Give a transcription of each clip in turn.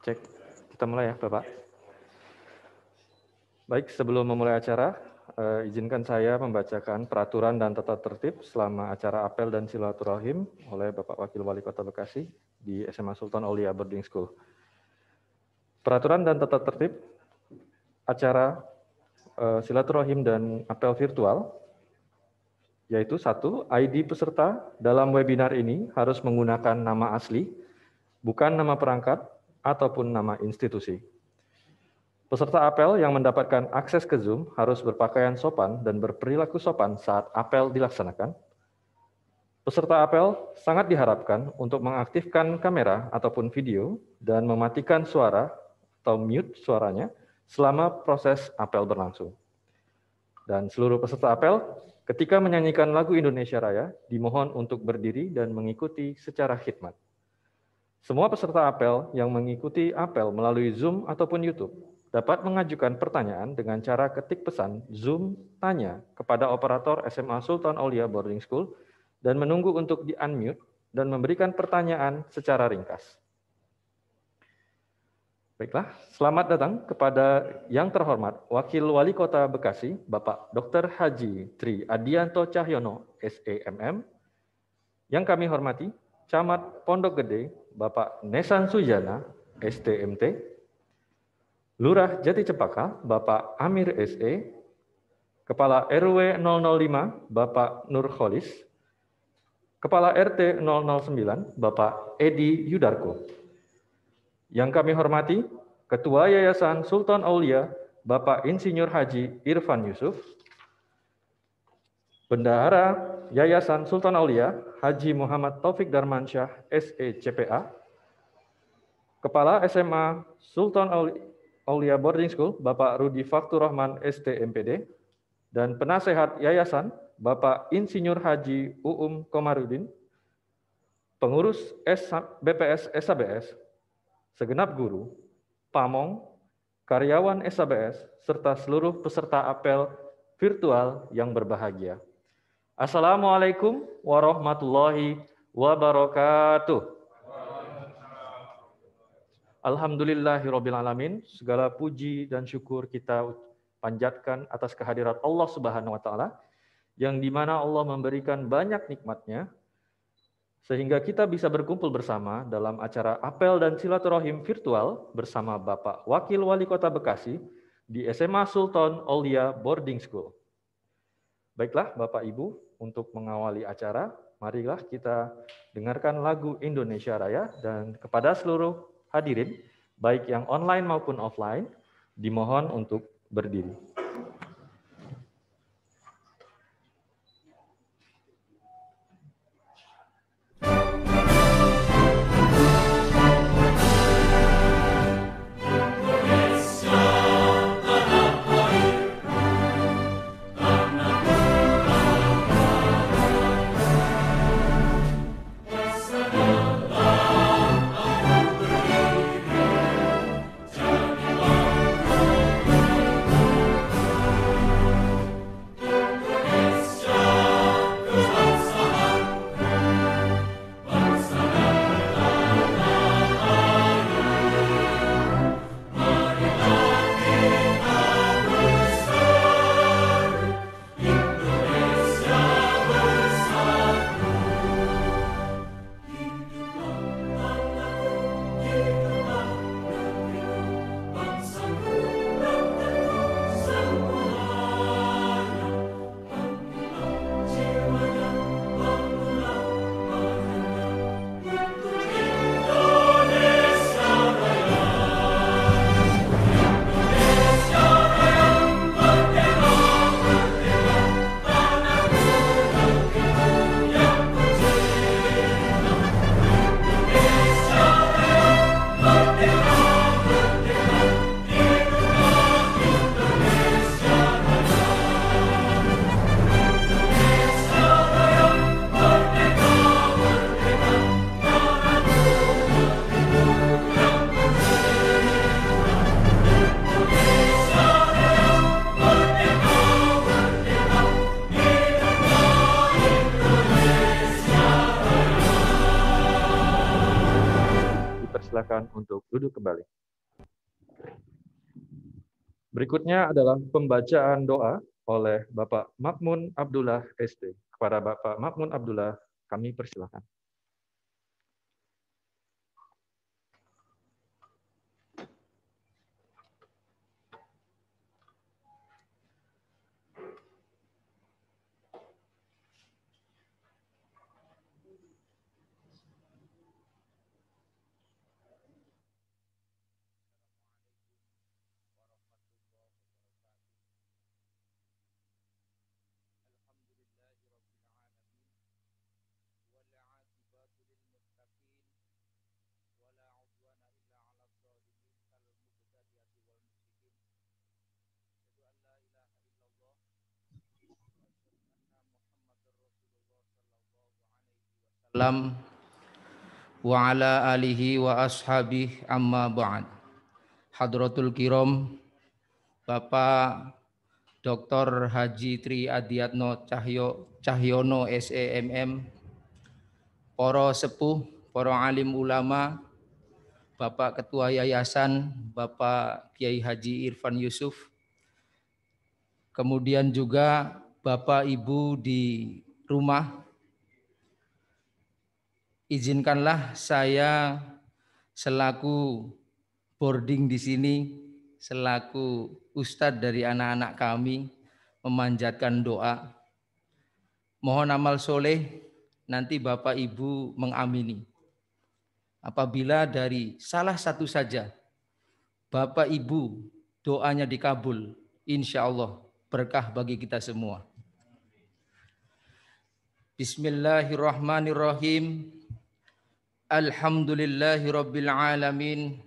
Cek, kita mulai ya Bapak. Baik, sebelum memulai acara, eh, izinkan saya membacakan peraturan dan tata tertib selama acara apel dan silaturahim oleh Bapak Wakil Wali Kota Bekasi di SMA Sultan Aulia Boarding School. Peraturan dan tata tertib acara eh, silaturahim dan apel virtual yaitu satu ID peserta dalam webinar ini harus menggunakan nama asli, bukan nama perangkat ataupun nama institusi. Peserta apel yang mendapatkan akses ke Zoom harus berpakaian sopan dan berperilaku sopan saat apel dilaksanakan. Peserta apel sangat diharapkan untuk mengaktifkan kamera ataupun video dan mematikan suara atau mute suaranya selama proses apel berlangsung. Dan seluruh peserta apel ketika menyanyikan lagu Indonesia Raya dimohon untuk berdiri dan mengikuti secara khidmat. Semua peserta apel yang mengikuti apel melalui Zoom ataupun YouTube dapat mengajukan pertanyaan dengan cara ketik pesan Zoom tanya kepada operator SMA Sultan Aulia Boarding School dan menunggu untuk di-unmute dan memberikan pertanyaan secara ringkas. Baiklah, selamat datang kepada yang terhormat Wakil Wali Kota Bekasi, Bapak Dr. Haji Tri Adianto Cahyono, SEMM, yang kami hormati, Camat Pondok Gede, Bapak Nesan Sujana, STMT, Lurah Jati Cepaka, Bapak Amir SE, Kepala RW 005, Bapak Nur Kholis, Kepala RT 009, Bapak Edi Yudarko. Yang kami hormati, Ketua Yayasan Sultan Aulia, Bapak Insinyur Haji Irfan Yusuf, Bendahara Yayasan Sultan Aulia, Haji Muhammad Taufik Darmansyah, SECPA, Kepala SMA Sultan Aulia Boarding School, Bapak Rudi Faktur Rahman, STMPD, dan penasehat yayasan, Bapak Insinyur Haji Uum Komarudin, pengurus BPS SABS, segenap guru, pamong, karyawan SABS, serta seluruh peserta apel virtual yang berbahagia. Assalamualaikum warahmatullahi wabarakatuh. Alhamdulillahirobbilalamin. Segala puji dan syukur kita panjatkan atas kehadirat Allah Subhanahu wa taala yang dimana Allah memberikan banyak nikmatnya sehingga kita bisa berkumpul bersama dalam acara apel dan silaturahim virtual bersama Bapak Wakil Wali Kota Bekasi di SMA Sultan Olia Boarding School. Baiklah Bapak Ibu, untuk mengawali acara, marilah kita dengarkan lagu Indonesia Raya dan kepada seluruh hadirin, baik yang online maupun offline, dimohon untuk berdiri. duduk kembali. Berikutnya adalah pembacaan doa oleh Bapak Makmun Abdullah SD. Kepada Bapak Makmun Abdullah, kami persilahkan. wasallam wa ala alihi wa ashabihi amma ba'd. Hadratul Kiram Bapak Dr. Haji Tri Adiatno Cahyo, Cahyono SEMM, Poro sepuh, Poro alim ulama, Bapak Ketua Yayasan, Bapak Kiai Haji Irfan Yusuf, kemudian juga Bapak Ibu di rumah, izinkanlah saya selaku boarding di sini, selaku ustadz dari anak-anak kami, memanjatkan doa. Mohon amal soleh, nanti Bapak Ibu mengamini. Apabila dari salah satu saja, Bapak Ibu doanya dikabul, insya Allah berkah bagi kita semua. Bismillahirrahmanirrahim. Alhamdulillahi Rabbil Alamin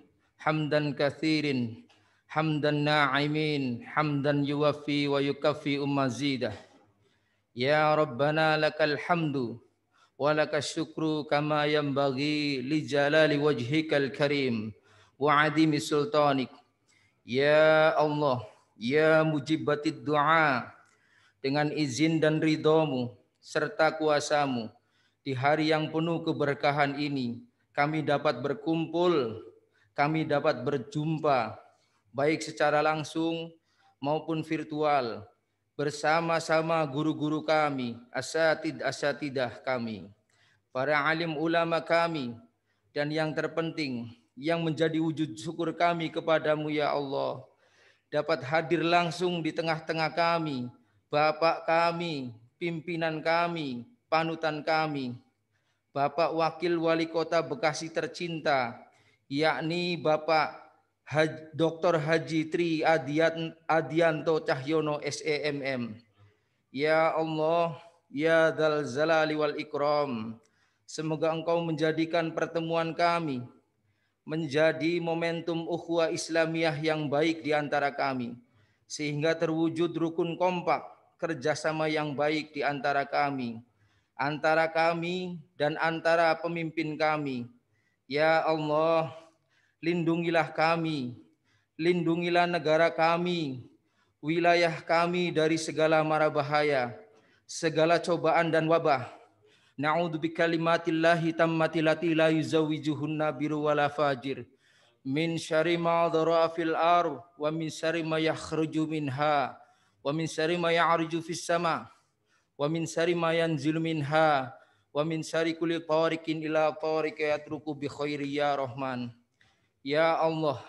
Hamdan kathirin Hamdan na'imin Hamdan yuwafi wa yukafi zidah Ya Rabbana lakal hamdu Wa syukru kama yambagi Li jalali wajhikal karim Wa adimi sultanik Ya Allah Ya mujibatid du'a Dengan izin dan ridhamu Serta kuasamu di hari yang penuh keberkahan ini kami dapat berkumpul, kami dapat berjumpa baik secara langsung maupun virtual bersama-sama guru-guru kami, asatid asatidah kami, para alim ulama kami dan yang terpenting yang menjadi wujud syukur kami kepadamu ya Allah dapat hadir langsung di tengah-tengah kami, Bapak kami, pimpinan kami, panutan kami, Bapak Wakil Wali Kota Bekasi tercinta, yakni Bapak Haj, Dr. Haji Tri Adian, Adianto Cahyono SEMM. Ya Allah, Ya Dal Zalali wal Ikram, semoga Engkau menjadikan pertemuan kami menjadi momentum ukhuwah Islamiyah yang baik di antara kami, sehingga terwujud rukun kompak kerjasama yang baik di antara kami antara kami dan antara pemimpin kami. Ya Allah, lindungilah kami, lindungilah negara kami, wilayah kami dari segala mara bahaya, segala cobaan dan wabah. Na'udzu bikalimatillahi tammati lati la yuzawijuhunna biru wala fajir. Min syari ma'adhara fil ar wa min syari ma yakhruju minha wa min syari ma ya'ruju fis sama' wa min syari ma yanzilu minha wa min syari kulli tariqin ila tariq yatruku bi khairi ya Rahman. Ya Allah,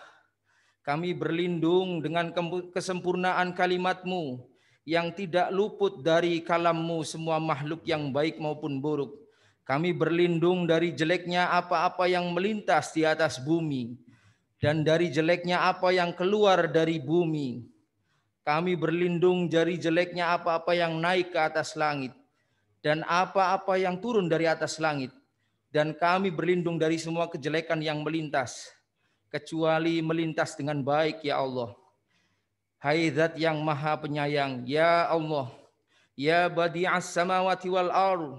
kami berlindung dengan kesempurnaan kalimatmu yang tidak luput dari kalammu semua makhluk yang baik maupun buruk. Kami berlindung dari jeleknya apa-apa yang melintas di atas bumi dan dari jeleknya apa yang keluar dari bumi kami berlindung dari jeleknya apa-apa yang naik ke atas langit dan apa-apa yang turun dari atas langit. Dan kami berlindung dari semua kejelekan yang melintas, kecuali melintas dengan baik, ya Allah. Hai zat yang maha penyayang, ya Allah. Ya badi'as samawati wal aru,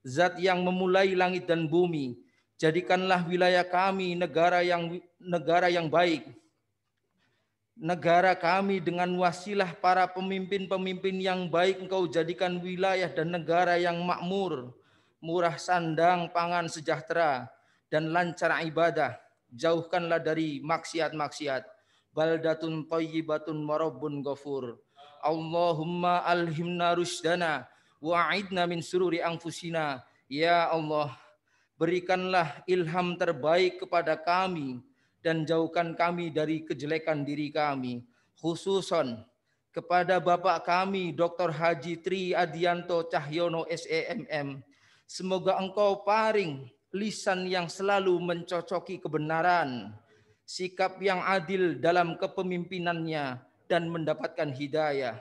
zat yang memulai langit dan bumi. Jadikanlah wilayah kami negara yang negara yang baik negara kami dengan wasilah para pemimpin-pemimpin yang baik engkau jadikan wilayah dan negara yang makmur, murah sandang, pangan sejahtera, dan lancar ibadah. Jauhkanlah dari maksiat-maksiat. Baldatun tayyibatun warabbun gafur. Allahumma alhimna rusdana wa'idna min sururi angfusina. Ya Allah, berikanlah ilham terbaik kepada kami dan jauhkan kami dari kejelekan diri kami, khususon kepada Bapak kami Dr. Haji Tri Adianto Cahyono SEMM. Semoga engkau paring lisan yang selalu mencocoki kebenaran, sikap yang adil dalam kepemimpinannya dan mendapatkan hidayah.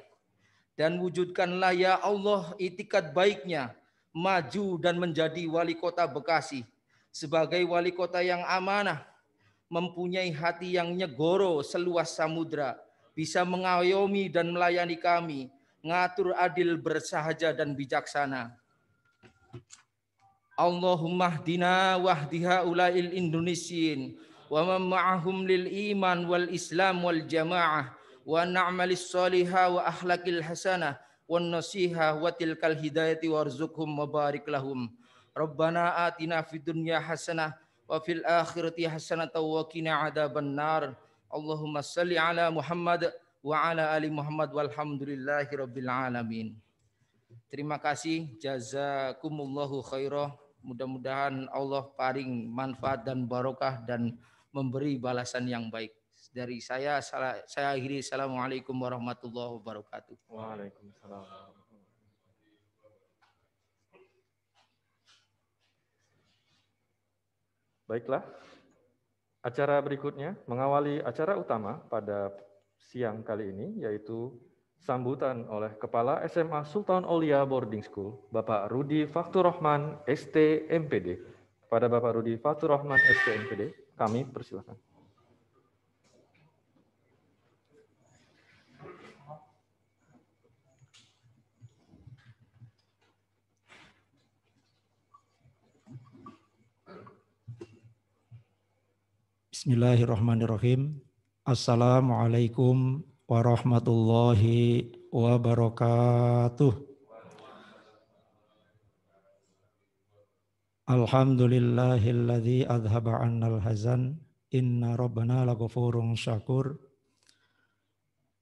Dan wujudkanlah ya Allah itikat baiknya, maju dan menjadi wali kota Bekasi sebagai wali kota yang amanah, mempunyai hati yang nyegoro seluas samudra, bisa mengayomi dan melayani kami, ngatur adil bersahaja dan bijaksana. Allahumma hdina wahdiha ulail indonesiin wa mamma'ahum lil iman wal islam wal jamaah wa na'malis saliha wa ahlakil hasanah wa nasiha wa tilkal hidayati warzukhum mabarik lahum. Rabbana atina fid dunya hasanah wa fil akhirati hasanatan wa qina adzaban nar. Allahumma salli ala Muhammad wa ala ali Muhammad walhamdulillahi rabbil alamin. Terima kasih jazakumullahu khairah. Mudah-mudahan Allah paring manfaat dan barokah dan memberi balasan yang baik. Dari saya saya akhiri assalamualaikum warahmatullahi wabarakatuh. Waalaikumsalam. Baiklah, acara berikutnya mengawali acara utama pada siang kali ini yaitu sambutan oleh Kepala SMA Sultan Olia Boarding School, Bapak Rudi Faktur Rahman, STMPD. Pada Bapak Rudi Faktur Rahman, STMPD, kami persilahkan. Bismillahirrahmanirrahim. Assalamualaikum warahmatullahi wabarakatuh. Alhamdulillahilladzi adhaba annal hazan inna rabbana laghafurun syakur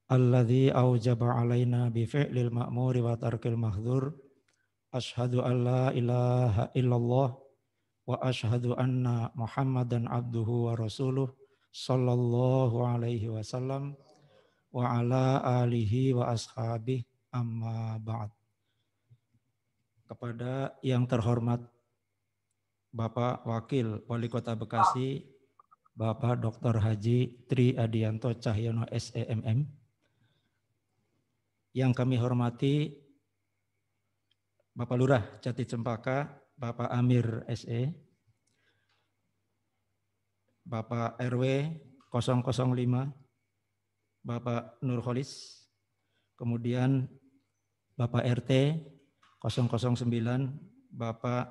alladzi aujaba alaina bi fi'lil ma'muri wa tarkil mahdhur ashhadu an ilaha illallah Wa muhammadan abduhu wa rasuluh sallallahu alaihi wasallam wa ala alihi wa واصحابه amma ba'd kepada yang terhormat Bapak Wakil Wali Kota Bekasi Bapak Dr. Haji Tri Adianto Cahyono SEMM yang kami hormati Bapak Lurah Jati Cempaka Bapak Amir SE, Bapak RW 005, Bapak Nurholis, kemudian Bapak RT 009, Bapak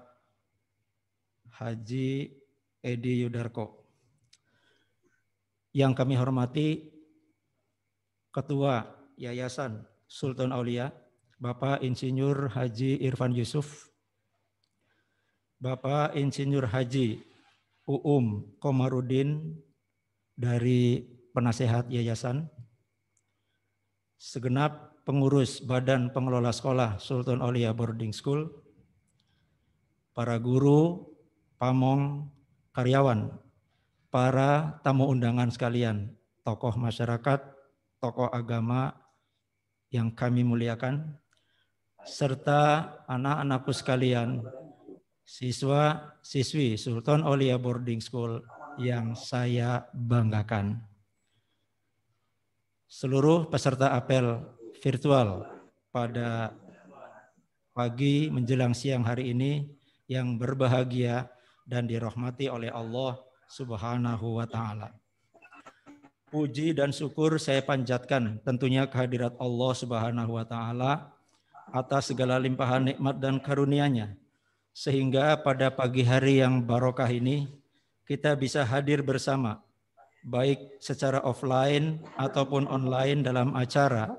Haji Edi Yudarko. Yang kami hormati Ketua Yayasan Sultan Aulia, Bapak Insinyur Haji Irfan Yusuf, Bapak Insinyur Haji Uum Komarudin dari Penasehat Yayasan, segenap pengurus Badan Pengelola Sekolah Sultan Aulia Boarding School, para guru, pamong, karyawan, para tamu undangan sekalian, tokoh masyarakat, tokoh agama yang kami muliakan, serta anak-anakku sekalian siswa siswi Sultan Olia Boarding School yang saya banggakan. Seluruh peserta apel virtual pada pagi menjelang siang hari ini yang berbahagia dan dirahmati oleh Allah Subhanahu wa taala. Puji dan syukur saya panjatkan tentunya kehadirat Allah Subhanahu wa taala atas segala limpahan nikmat dan karunia-Nya sehingga pada pagi hari yang barokah ini kita bisa hadir bersama baik secara offline ataupun online dalam acara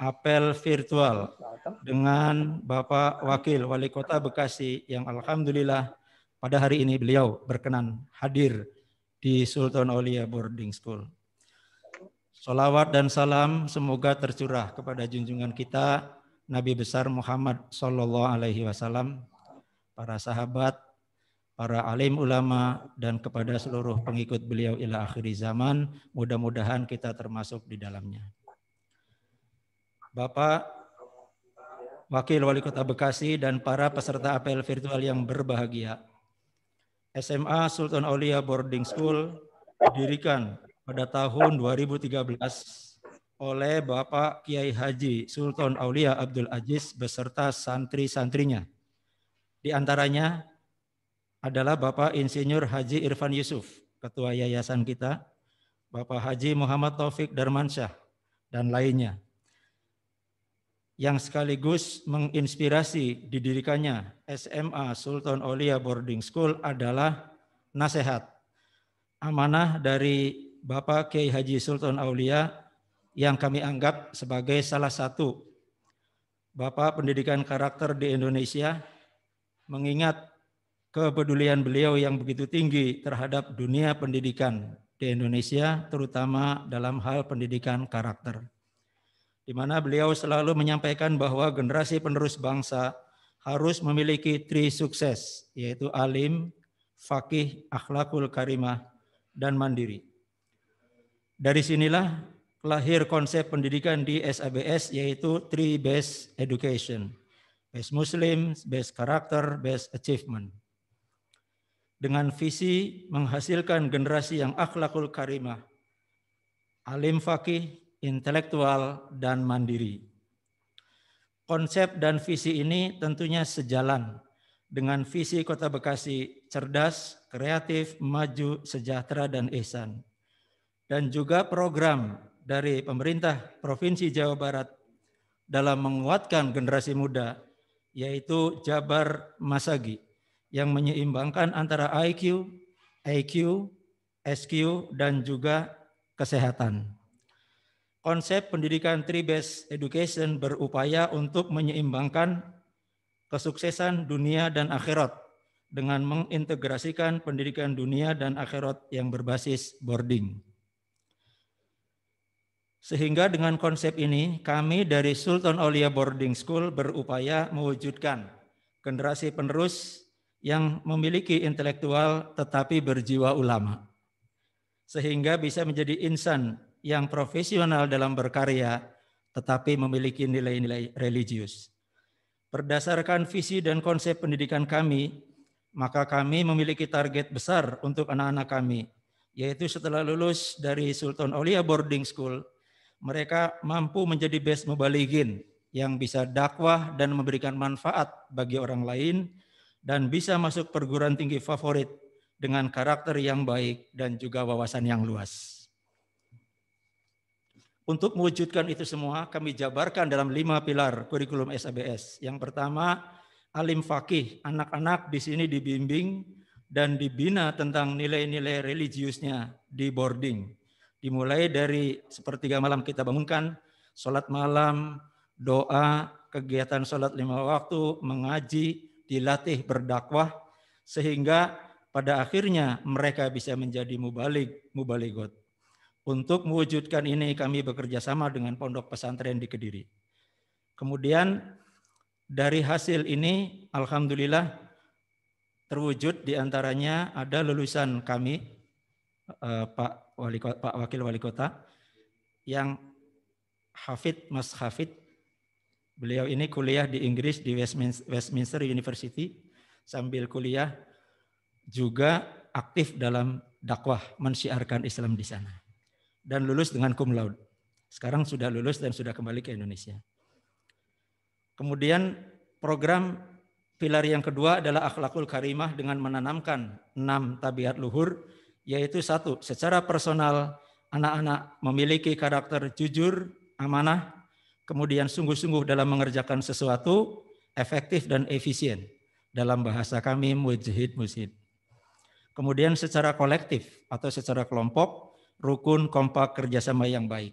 apel virtual dengan Bapak Wakil Wali Kota Bekasi yang Alhamdulillah pada hari ini beliau berkenan hadir di Sultan Aulia Boarding School. Salawat dan salam semoga tercurah kepada junjungan kita Nabi besar Muhammad Sallallahu Alaihi Wasallam para sahabat, para alim ulama, dan kepada seluruh pengikut beliau ila akhir zaman. Mudah-mudahan kita termasuk di dalamnya. Bapak, Wakil Wali Kota Bekasi, dan para peserta apel virtual yang berbahagia. SMA Sultan Aulia Boarding School didirikan pada tahun 2013 oleh Bapak Kiai Haji Sultan Aulia Abdul Aziz beserta santri-santrinya. Di antaranya adalah Bapak Insinyur Haji Irfan Yusuf, Ketua Yayasan kita, Bapak Haji Muhammad Taufik Darmansyah, dan lainnya. Yang sekaligus menginspirasi didirikannya SMA Sultan Olia Boarding School adalah nasihat. Amanah dari Bapak Kiai Haji Sultan Aulia yang kami anggap sebagai salah satu Bapak Pendidikan Karakter di Indonesia mengingat kepedulian beliau yang begitu tinggi terhadap dunia pendidikan di Indonesia, terutama dalam hal pendidikan karakter. Di mana beliau selalu menyampaikan bahwa generasi penerus bangsa harus memiliki tri sukses, yaitu alim, fakih, akhlakul karimah, dan mandiri. Dari sinilah lahir konsep pendidikan di SABS yaitu Three Base Education – best Muslim, best karakter, best achievement. Dengan visi menghasilkan generasi yang akhlakul karimah, alim fakih, intelektual, dan mandiri. Konsep dan visi ini tentunya sejalan dengan visi Kota Bekasi cerdas, kreatif, maju, sejahtera, dan ihsan. Dan juga program dari pemerintah Provinsi Jawa Barat dalam menguatkan generasi muda yaitu Jabar Masagi yang menyeimbangkan antara IQ, AQ, SQ, dan juga kesehatan. Konsep pendidikan Three-Based Education berupaya untuk menyeimbangkan kesuksesan dunia dan akhirat dengan mengintegrasikan pendidikan dunia dan akhirat yang berbasis boarding. Sehingga dengan konsep ini, kami dari Sultan Aulia Boarding School berupaya mewujudkan generasi penerus yang memiliki intelektual tetapi berjiwa ulama. Sehingga bisa menjadi insan yang profesional dalam berkarya tetapi memiliki nilai-nilai religius. Berdasarkan visi dan konsep pendidikan kami, maka kami memiliki target besar untuk anak-anak kami, yaitu setelah lulus dari Sultan Aulia Boarding School – mereka mampu menjadi best mubaligin yang bisa dakwah dan memberikan manfaat bagi orang lain dan bisa masuk perguruan tinggi favorit dengan karakter yang baik dan juga wawasan yang luas. Untuk mewujudkan itu semua, kami jabarkan dalam lima pilar kurikulum SABS. Yang pertama, alim fakih. Anak-anak di sini dibimbing dan dibina tentang nilai-nilai religiusnya di boarding dimulai dari sepertiga malam kita bangunkan, sholat malam, doa, kegiatan sholat lima waktu, mengaji, dilatih berdakwah, sehingga pada akhirnya mereka bisa menjadi mubalik, mubaligot. Untuk mewujudkan ini kami bekerja sama dengan pondok pesantren di Kediri. Kemudian dari hasil ini, Alhamdulillah terwujud diantaranya ada lulusan kami, eh, Pak wali kota, Pak Wakil Wali Kota yang Hafid Mas Hafid. Beliau ini kuliah di Inggris di Westminster University sambil kuliah juga aktif dalam dakwah mensiarkan Islam di sana dan lulus dengan cum laude. Sekarang sudah lulus dan sudah kembali ke Indonesia. Kemudian program pilar yang kedua adalah akhlakul karimah dengan menanamkan enam tabiat luhur yaitu satu, secara personal anak-anak memiliki karakter jujur, amanah, kemudian sungguh-sungguh dalam mengerjakan sesuatu, efektif dan efisien. Dalam bahasa kami mujahid musid. Kemudian secara kolektif atau secara kelompok, rukun, kompak, kerjasama yang baik.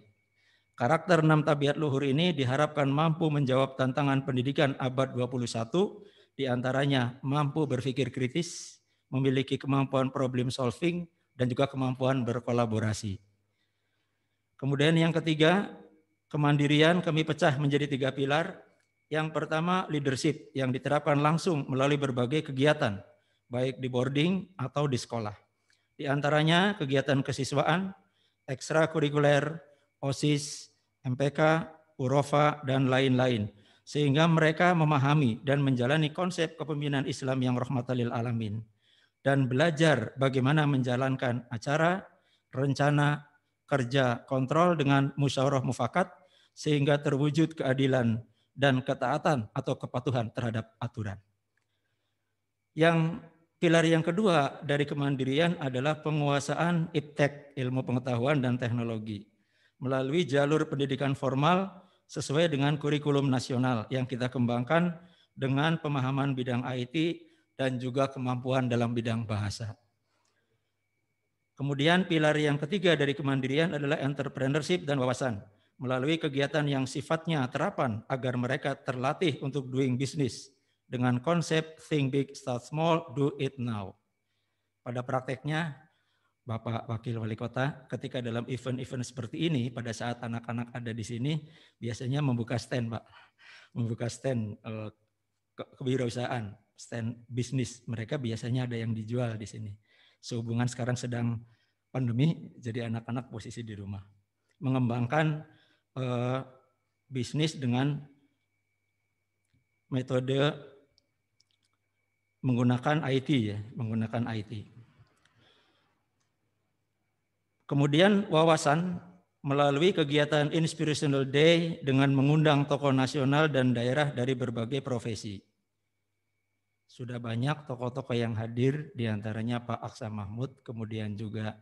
Karakter enam tabiat luhur ini diharapkan mampu menjawab tantangan pendidikan abad 21, diantaranya mampu berpikir kritis, memiliki kemampuan problem solving, dan juga kemampuan berkolaborasi. Kemudian yang ketiga, kemandirian kami pecah menjadi tiga pilar. Yang pertama, leadership yang diterapkan langsung melalui berbagai kegiatan, baik di boarding atau di sekolah. Di antaranya kegiatan kesiswaan, ekstrakurikuler, OSIS, MPK, UROFA, dan lain-lain. Sehingga mereka memahami dan menjalani konsep kepemimpinan Islam yang rahmatalil alamin dan belajar bagaimana menjalankan acara, rencana, kerja, kontrol dengan musyawarah mufakat sehingga terwujud keadilan dan ketaatan atau kepatuhan terhadap aturan. Yang pilar yang kedua dari kemandirian adalah penguasaan iptek, ilmu pengetahuan dan teknologi melalui jalur pendidikan formal sesuai dengan kurikulum nasional yang kita kembangkan dengan pemahaman bidang IT dan juga kemampuan dalam bidang bahasa. Kemudian pilar yang ketiga dari kemandirian adalah entrepreneurship dan wawasan melalui kegiatan yang sifatnya terapan agar mereka terlatih untuk doing business dengan konsep think big, start small, do it now. Pada prakteknya, Bapak Wakil Wali Kota, ketika dalam event-event seperti ini, pada saat anak-anak ada di sini, biasanya membuka stand, Pak. Membuka stand eh, stand bisnis. Mereka biasanya ada yang dijual di sini. Sehubungan sekarang sedang pandemi, jadi anak-anak posisi di rumah. Mengembangkan eh, bisnis dengan metode menggunakan IT ya, menggunakan IT. Kemudian wawasan melalui kegiatan Inspirational Day dengan mengundang tokoh nasional dan daerah dari berbagai profesi. Sudah banyak tokoh-tokoh yang hadir, diantaranya Pak Aksa Mahmud, kemudian juga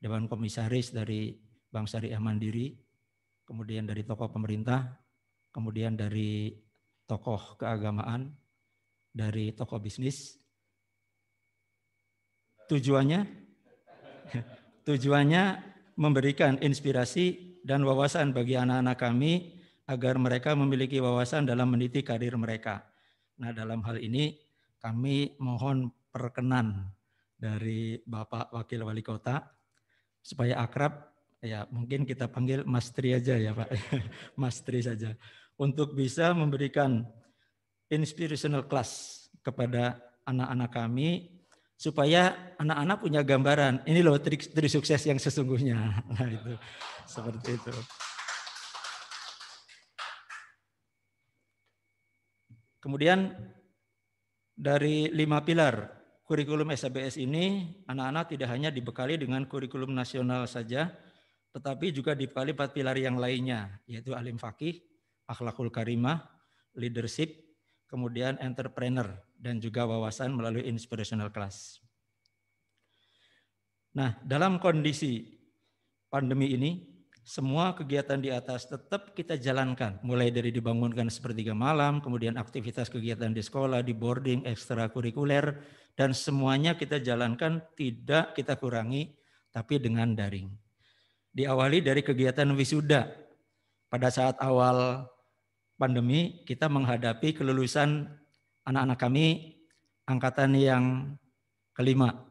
Dewan Komisaris dari Bank Syariah Mandiri, kemudian dari tokoh pemerintah, kemudian dari tokoh keagamaan, dari tokoh bisnis. Tujuannya, tujuannya memberikan inspirasi dan wawasan bagi anak-anak kami agar mereka memiliki wawasan dalam meniti karir mereka Nah dalam hal ini kami mohon perkenan dari Bapak Wakil Wali Kota supaya akrab ya mungkin kita panggil Mas Tri aja ya Pak Mas Tri saja untuk bisa memberikan inspirational class kepada anak-anak kami supaya anak-anak punya gambaran ini loh trik, trik sukses yang sesungguhnya nah itu seperti itu Kemudian dari lima pilar kurikulum SABS ini, anak-anak tidak hanya dibekali dengan kurikulum nasional saja, tetapi juga dibekali empat pilar yang lainnya, yaitu alim fakih, akhlakul karimah, leadership, kemudian entrepreneur, dan juga wawasan melalui inspirational class. Nah, dalam kondisi pandemi ini, semua kegiatan di atas tetap kita jalankan, mulai dari dibangunkan sepertiga malam, kemudian aktivitas kegiatan di sekolah, di boarding, ekstrakurikuler, dan semuanya kita jalankan tidak kita kurangi, tapi dengan daring. Diawali dari kegiatan wisuda. Pada saat awal pandemi, kita menghadapi kelulusan anak-anak kami angkatan yang kelima.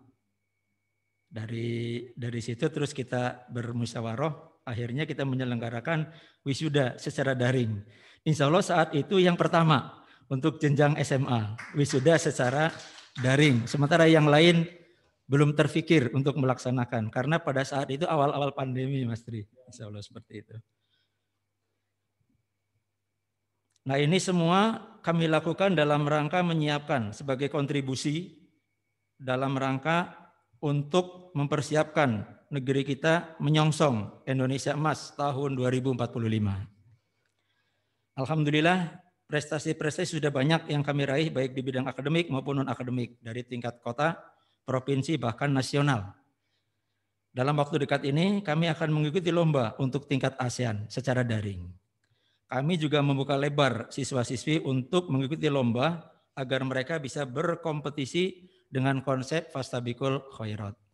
Dari dari situ terus kita bermusyawarah Akhirnya kita menyelenggarakan wisuda secara daring. Insya Allah saat itu yang pertama untuk jenjang SMA, wisuda secara daring. Sementara yang lain belum terfikir untuk melaksanakan. Karena pada saat itu awal-awal pandemi, Mas Tri. Insya Allah seperti itu. Nah ini semua kami lakukan dalam rangka menyiapkan sebagai kontribusi dalam rangka untuk mempersiapkan negeri kita menyongsong Indonesia Emas tahun 2045. Alhamdulillah prestasi-prestasi sudah banyak yang kami raih baik di bidang akademik maupun non-akademik dari tingkat kota, provinsi, bahkan nasional. Dalam waktu dekat ini kami akan mengikuti lomba untuk tingkat ASEAN secara daring. Kami juga membuka lebar siswa-siswi untuk mengikuti lomba agar mereka bisa berkompetisi dengan konsep Fastabikul Khairat.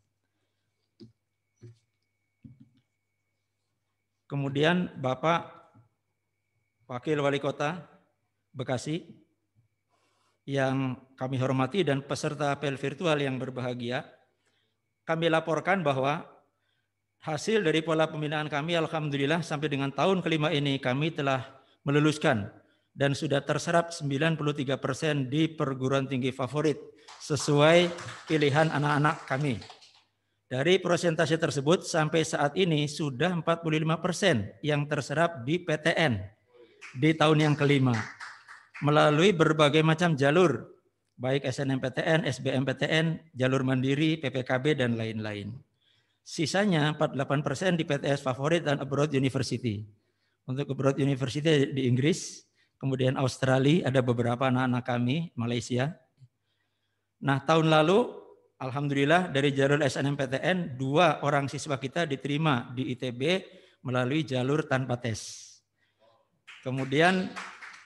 Kemudian Bapak Wakil Wali Kota Bekasi yang kami hormati dan peserta apel virtual yang berbahagia, kami laporkan bahwa hasil dari pola pembinaan kami alhamdulillah sampai dengan tahun kelima ini kami telah meluluskan dan sudah terserap 93% persen di perguruan tinggi favorit sesuai pilihan anak-anak kami. Dari prosentase tersebut sampai saat ini sudah 45 persen yang terserap di PTN di tahun yang kelima melalui berbagai macam jalur baik SNMPTN, SBMPTN, jalur mandiri, PPKB dan lain-lain. Sisanya 48 persen di PTS favorit dan abroad university. Untuk abroad university di Inggris, kemudian Australia, ada beberapa anak-anak kami, Malaysia. Nah tahun lalu Alhamdulillah dari jalur SNMPTN dua orang siswa kita diterima di ITB melalui jalur tanpa tes. Kemudian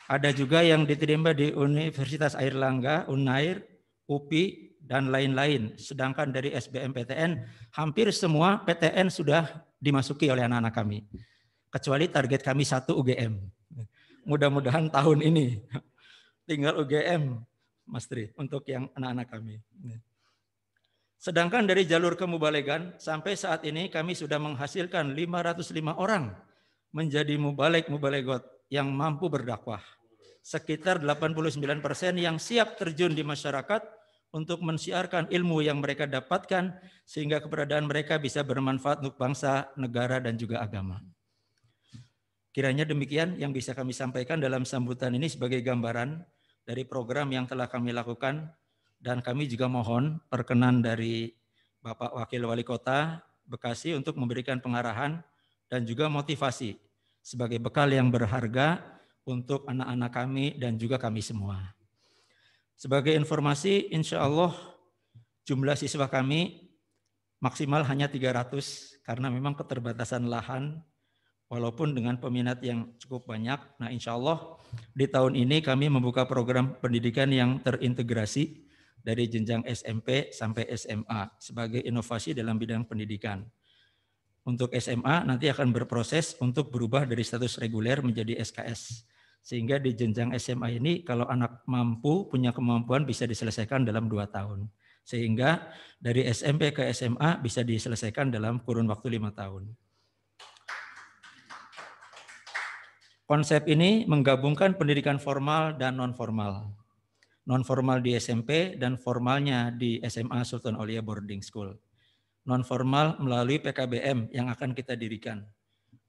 ada juga yang diterima di Universitas Airlangga, Unair, UPI, dan lain-lain. Sedangkan dari SBMPTN hampir semua PTN sudah dimasuki oleh anak-anak kami. Kecuali target kami satu UGM. Mudah-mudahan tahun ini tinggal UGM, Mas Tri, untuk yang anak-anak kami. Sedangkan dari jalur kemubalegan sampai saat ini kami sudah menghasilkan 505 orang menjadi mubalek mubalegot yang mampu berdakwah. Sekitar 89 persen yang siap terjun di masyarakat untuk mensiarkan ilmu yang mereka dapatkan sehingga keberadaan mereka bisa bermanfaat untuk bangsa, negara, dan juga agama. Kiranya demikian yang bisa kami sampaikan dalam sambutan ini sebagai gambaran dari program yang telah kami lakukan dan kami juga mohon perkenan dari Bapak Wakil Wali Kota Bekasi untuk memberikan pengarahan dan juga motivasi sebagai bekal yang berharga untuk anak-anak kami dan juga kami semua. Sebagai informasi, insya Allah jumlah siswa kami maksimal hanya 300 karena memang keterbatasan lahan walaupun dengan peminat yang cukup banyak. Nah insya Allah di tahun ini kami membuka program pendidikan yang terintegrasi dari jenjang SMP sampai SMA sebagai inovasi dalam bidang pendidikan. Untuk SMA nanti akan berproses untuk berubah dari status reguler menjadi SKS. Sehingga di jenjang SMA ini kalau anak mampu punya kemampuan bisa diselesaikan dalam dua tahun. Sehingga dari SMP ke SMA bisa diselesaikan dalam kurun waktu lima tahun. Konsep ini menggabungkan pendidikan formal dan non formal non formal di SMP dan formalnya di SMA Sultan Olia Boarding School. Non formal melalui PKBM yang akan kita dirikan.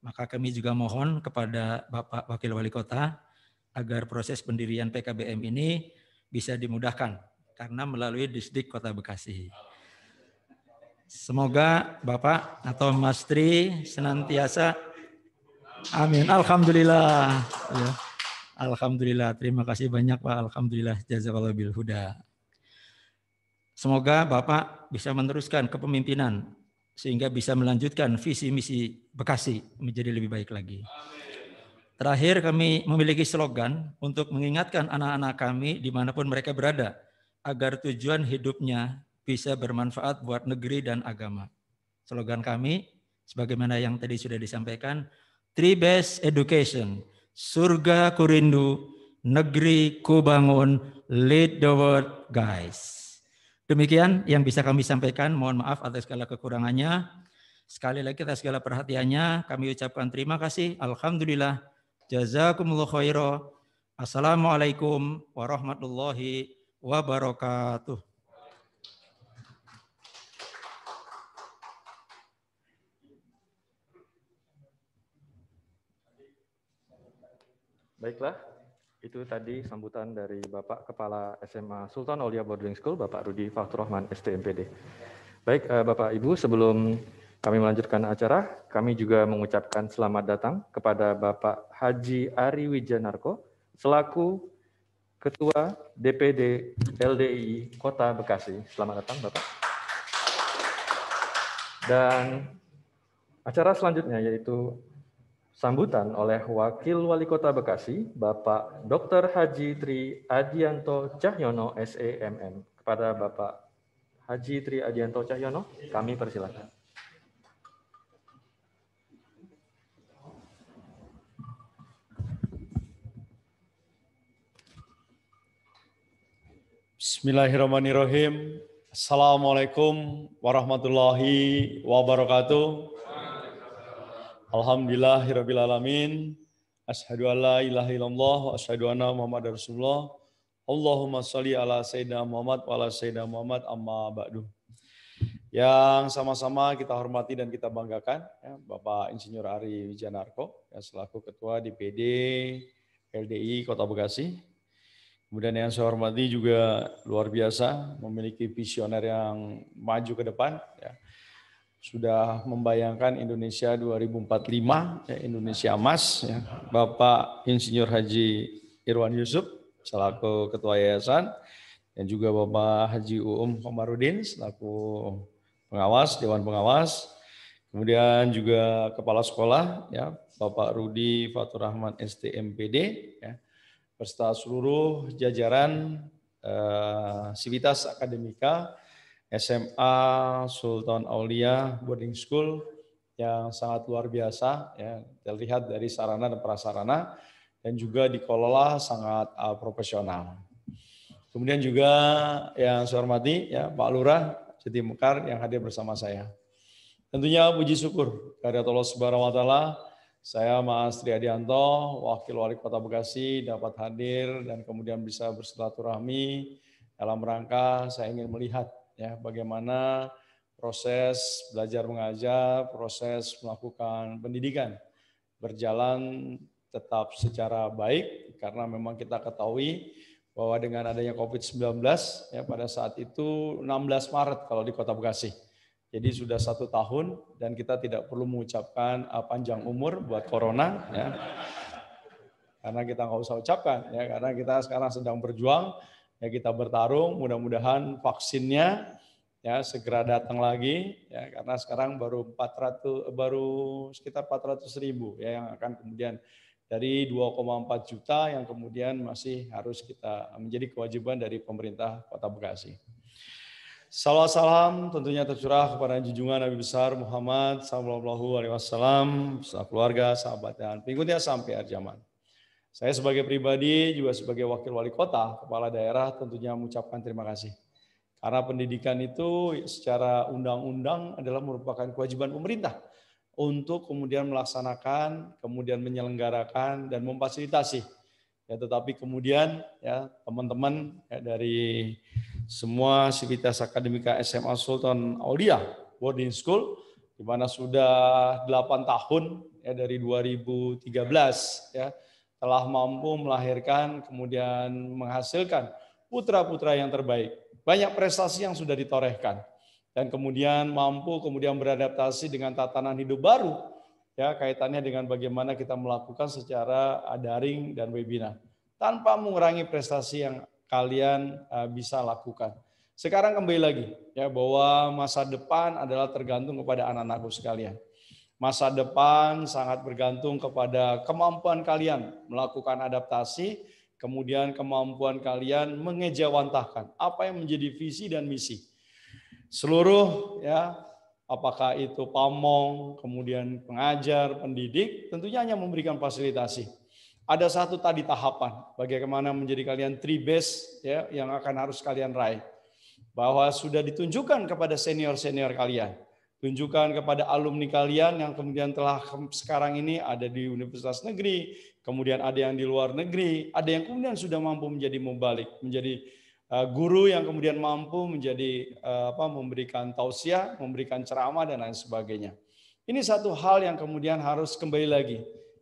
Maka kami juga mohon kepada Bapak Wakil Wali Kota agar proses pendirian PKBM ini bisa dimudahkan karena melalui Disdik Kota Bekasi. Semoga Bapak atau Mas Tri senantiasa amin. Alhamdulillah. Ya. Alhamdulillah. Terima kasih banyak Pak. Alhamdulillah. Jazakallah bil huda. Semoga Bapak bisa meneruskan kepemimpinan sehingga bisa melanjutkan visi misi Bekasi menjadi lebih baik lagi. Terakhir kami memiliki slogan untuk mengingatkan anak-anak kami dimanapun mereka berada agar tujuan hidupnya bisa bermanfaat buat negeri dan agama. Slogan kami sebagaimana yang tadi sudah disampaikan, Three Best Education – Surga ku rindu, negeri ku bangun, lead the world guys. Demikian yang bisa kami sampaikan. Mohon maaf atas segala kekurangannya. Sekali lagi atas segala perhatiannya, kami ucapkan terima kasih. Alhamdulillah. Jazakumullah khairah. Assalamualaikum warahmatullahi wabarakatuh. Baiklah, itu tadi sambutan dari Bapak Kepala SMA Sultan Olia Boarding School, Bapak Rudi Fathrohman, STMPD. Baik, eh, Bapak Ibu, sebelum kami melanjutkan acara, kami juga mengucapkan selamat datang kepada Bapak Haji Ari Wijanarko, selaku Ketua DPD LDI Kota Bekasi. Selamat datang, Bapak. Dan acara selanjutnya yaitu sambutan oleh Wakil Wali Kota Bekasi, Bapak Dr. Haji Tri Adianto Cahyono, SEMM. Kepada Bapak Haji Tri Adianto Cahyono, kami persilakan. Bismillahirrahmanirrahim. Assalamualaikum warahmatullahi wabarakatuh. Alhamdulillah, Hirabil alamin. Asyhadu an la ilaha illallah wa asyhadu anna Muhammadar Rasulullah. Allahumma sholli ala sayyidina Muhammad wa ala sayyidina Muhammad amma ba'du. Yang sama-sama kita hormati dan kita banggakan ya, Bapak Insinyur Ari Wijanarko yang selaku Ketua DPD LDI Kota Bekasi. Kemudian yang saya hormati juga luar biasa memiliki visioner yang maju ke depan ya sudah membayangkan Indonesia 2045, ya, Indonesia emas, ya. Bapak Insinyur Haji Irwan Yusuf selaku Ketua Yayasan dan juga Bapak Haji Uum Komarudin selaku pengawas Dewan Pengawas, kemudian juga Kepala Sekolah, ya Bapak Rudi Fatur Rahman STMPD, ya, beserta seluruh jajaran eh, Sivitas Akademika SMA Sultan Aulia Boarding School yang sangat luar biasa ya terlihat dari sarana dan prasarana dan juga dikelola sangat uh, profesional. Kemudian juga yang saya hormati ya Pak Lurah Jati Mekar yang hadir bersama saya. Tentunya puji syukur kepada Allah Subhanahu wa taala saya Mas Triadianto, Wakil Wali Kota Bekasi dapat hadir dan kemudian bisa bersilaturahmi dalam rangka saya ingin melihat ya bagaimana proses belajar mengajar, proses melakukan pendidikan berjalan tetap secara baik karena memang kita ketahui bahwa dengan adanya COVID-19 ya pada saat itu 16 Maret kalau di Kota Bekasi. Jadi sudah satu tahun dan kita tidak perlu mengucapkan ah, panjang umur buat corona ya. Karena kita nggak usah ucapkan ya karena kita sekarang sedang berjuang ya kita bertarung mudah-mudahan vaksinnya ya segera datang lagi ya karena sekarang baru 400 baru sekitar 400 ribu ya yang akan kemudian dari 2,4 juta yang kemudian masih harus kita menjadi kewajiban dari pemerintah Kota Bekasi. Salam salam tentunya tercurah kepada junjungan Nabi besar Muhammad sallallahu alaihi wasallam, keluarga, sahabat dan pengikutnya sampai akhir zaman. Saya sebagai pribadi juga sebagai wakil wali kota, kepala daerah tentunya mengucapkan terima kasih. Karena pendidikan itu secara undang-undang adalah merupakan kewajiban pemerintah untuk kemudian melaksanakan, kemudian menyelenggarakan dan memfasilitasi. Ya, tetapi kemudian ya teman-teman ya, dari semua sivitas akademika SMA Sultan Aulia boarding school di mana sudah 8 tahun ya dari 2013 ya telah mampu melahirkan kemudian menghasilkan putra-putra yang terbaik. Banyak prestasi yang sudah ditorehkan dan kemudian mampu kemudian beradaptasi dengan tatanan hidup baru ya kaitannya dengan bagaimana kita melakukan secara daring dan webinar tanpa mengurangi prestasi yang kalian eh, bisa lakukan. Sekarang kembali lagi ya bahwa masa depan adalah tergantung kepada anak-anakku sekalian. Masa depan sangat bergantung kepada kemampuan kalian melakukan adaptasi, kemudian kemampuan kalian mengejawantahkan apa yang menjadi visi dan misi. Seluruh ya, apakah itu pamong, kemudian pengajar, pendidik, tentunya hanya memberikan fasilitasi. Ada satu tadi tahapan bagaimana menjadi kalian three base ya yang akan harus kalian raih. Bahwa sudah ditunjukkan kepada senior-senior kalian tunjukkan kepada alumni kalian yang kemudian telah sekarang ini ada di universitas negeri, kemudian ada yang di luar negeri, ada yang kemudian sudah mampu menjadi membalik menjadi eh, guru yang kemudian mampu menjadi eh, apa memberikan tausiah, memberikan ceramah dan lain sebagainya. Ini satu hal yang kemudian harus kembali lagi.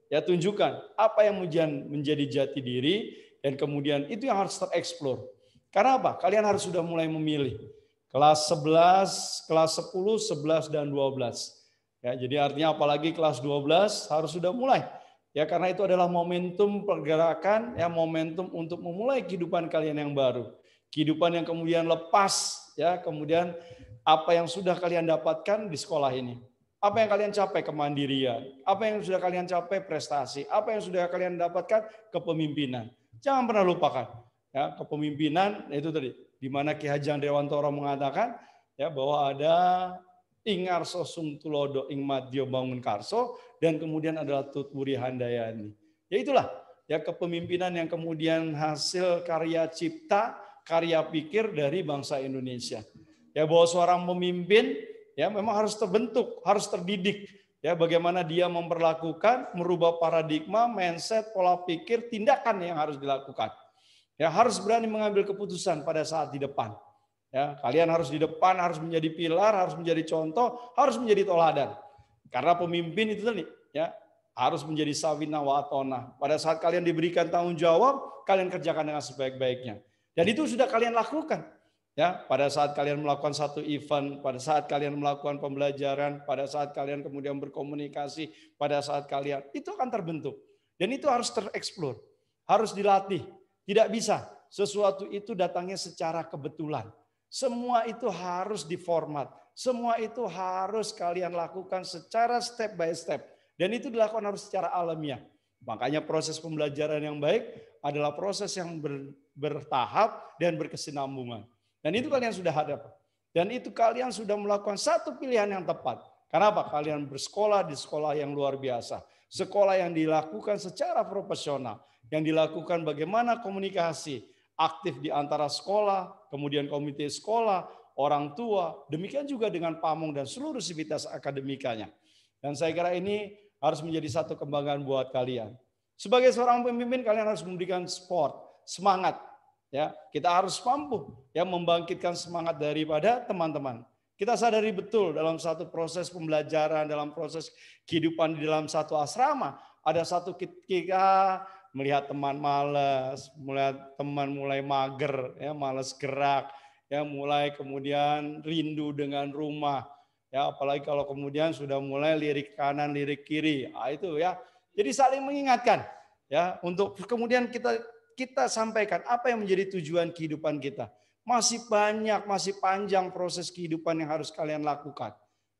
Ya tunjukkan apa yang kemudian menjadi jati diri dan kemudian itu yang harus tereksplor. Karena apa? Kalian harus sudah mulai memilih Kelas 11, kelas 10, 11 dan 12. Ya, jadi artinya apalagi kelas 12 harus sudah mulai. Ya karena itu adalah momentum pergerakan, ya momentum untuk memulai kehidupan kalian yang baru. Kehidupan yang kemudian lepas ya, kemudian apa yang sudah kalian dapatkan di sekolah ini apa yang kalian capai kemandirian, apa yang sudah kalian capai prestasi, apa yang sudah kalian dapatkan kepemimpinan. Jangan pernah lupakan ya kepemimpinan itu tadi di mana Ki Hajang Dewantoro mengatakan ya bahwa ada Ingarso Sumtulodo Ing Madio Bangun Karso dan kemudian adalah Tutburi Handayani. Ya itulah ya kepemimpinan yang kemudian hasil karya cipta, karya pikir dari bangsa Indonesia. Ya bahwa seorang pemimpin ya memang harus terbentuk, harus terdidik ya bagaimana dia memperlakukan, merubah paradigma, mindset, pola pikir, tindakan yang harus dilakukan. Ya, harus berani mengambil keputusan pada saat di depan. Ya, kalian harus di depan, harus menjadi pilar, harus menjadi contoh, harus menjadi toladan. Karena pemimpin itu tadi, ya, harus menjadi sawina wa atona. Pada saat kalian diberikan tanggung jawab, kalian kerjakan dengan sebaik-baiknya. Dan itu sudah kalian lakukan. Ya, pada saat kalian melakukan satu event, pada saat kalian melakukan pembelajaran, pada saat kalian kemudian berkomunikasi, pada saat kalian itu akan terbentuk. Dan itu harus tereksplor, harus dilatih, tidak bisa. Sesuatu itu datangnya secara kebetulan. Semua itu harus diformat. Semua itu harus kalian lakukan secara step by step. Dan itu dilakukan harus secara alamiah. Makanya proses pembelajaran yang baik adalah proses yang ber, bertahap dan berkesinambungan. Dan itu kalian sudah hadap. Dan itu kalian sudah melakukan satu pilihan yang tepat. Kenapa? Kalian bersekolah di sekolah yang luar biasa. Sekolah yang dilakukan secara profesional yang dilakukan bagaimana komunikasi aktif di antara sekolah, kemudian komite sekolah, orang tua, demikian juga dengan Pamong dan seluruh sivitas akademikanya. Dan saya kira ini harus menjadi satu kembangan buat kalian. Sebagai seorang pemimpin kalian harus memberikan sport, semangat ya. Kita harus mampu ya membangkitkan semangat daripada teman-teman. Kita sadari betul dalam satu proses pembelajaran, dalam proses kehidupan di dalam satu asrama, ada satu ketika melihat teman males, melihat teman mulai mager, ya males gerak, ya mulai kemudian rindu dengan rumah, ya apalagi kalau kemudian sudah mulai lirik kanan, lirik kiri, nah, itu ya. Jadi saling mengingatkan, ya untuk kemudian kita kita sampaikan apa yang menjadi tujuan kehidupan kita. Masih banyak, masih panjang proses kehidupan yang harus kalian lakukan.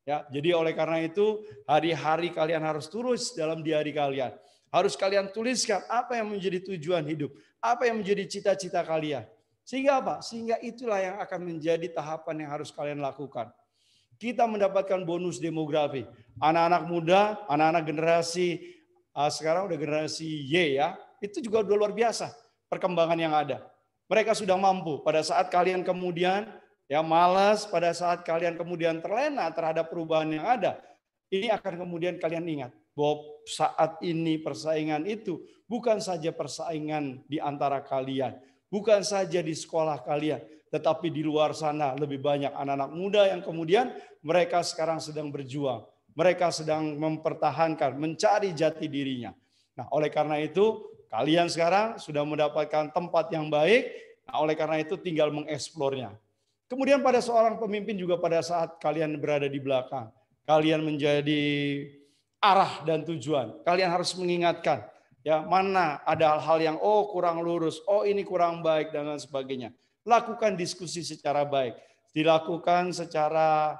Ya, jadi oleh karena itu hari-hari kalian harus terus dalam diari kalian. Harus kalian tuliskan apa yang menjadi tujuan hidup, apa yang menjadi cita-cita kalian. Sehingga apa? Sehingga itulah yang akan menjadi tahapan yang harus kalian lakukan. Kita mendapatkan bonus demografi. Anak-anak muda, anak-anak generasi ah, sekarang udah generasi Y ya, itu juga udah luar biasa perkembangan yang ada. Mereka sudah mampu pada saat kalian kemudian ya malas pada saat kalian kemudian terlena terhadap perubahan yang ada. Ini akan kemudian kalian ingat bahwa saat ini persaingan itu bukan saja persaingan di antara kalian, bukan saja di sekolah kalian, tetapi di luar sana lebih banyak anak-anak muda yang kemudian mereka sekarang sedang berjuang, mereka sedang mempertahankan, mencari jati dirinya. Nah, oleh karena itu, kalian sekarang sudah mendapatkan tempat yang baik. Nah, oleh karena itu, tinggal mengeksplornya. Kemudian, pada seorang pemimpin juga, pada saat kalian berada di belakang, kalian menjadi arah dan tujuan. Kalian harus mengingatkan ya mana ada hal-hal yang oh kurang lurus, oh ini kurang baik dan lain sebagainya. Lakukan diskusi secara baik, dilakukan secara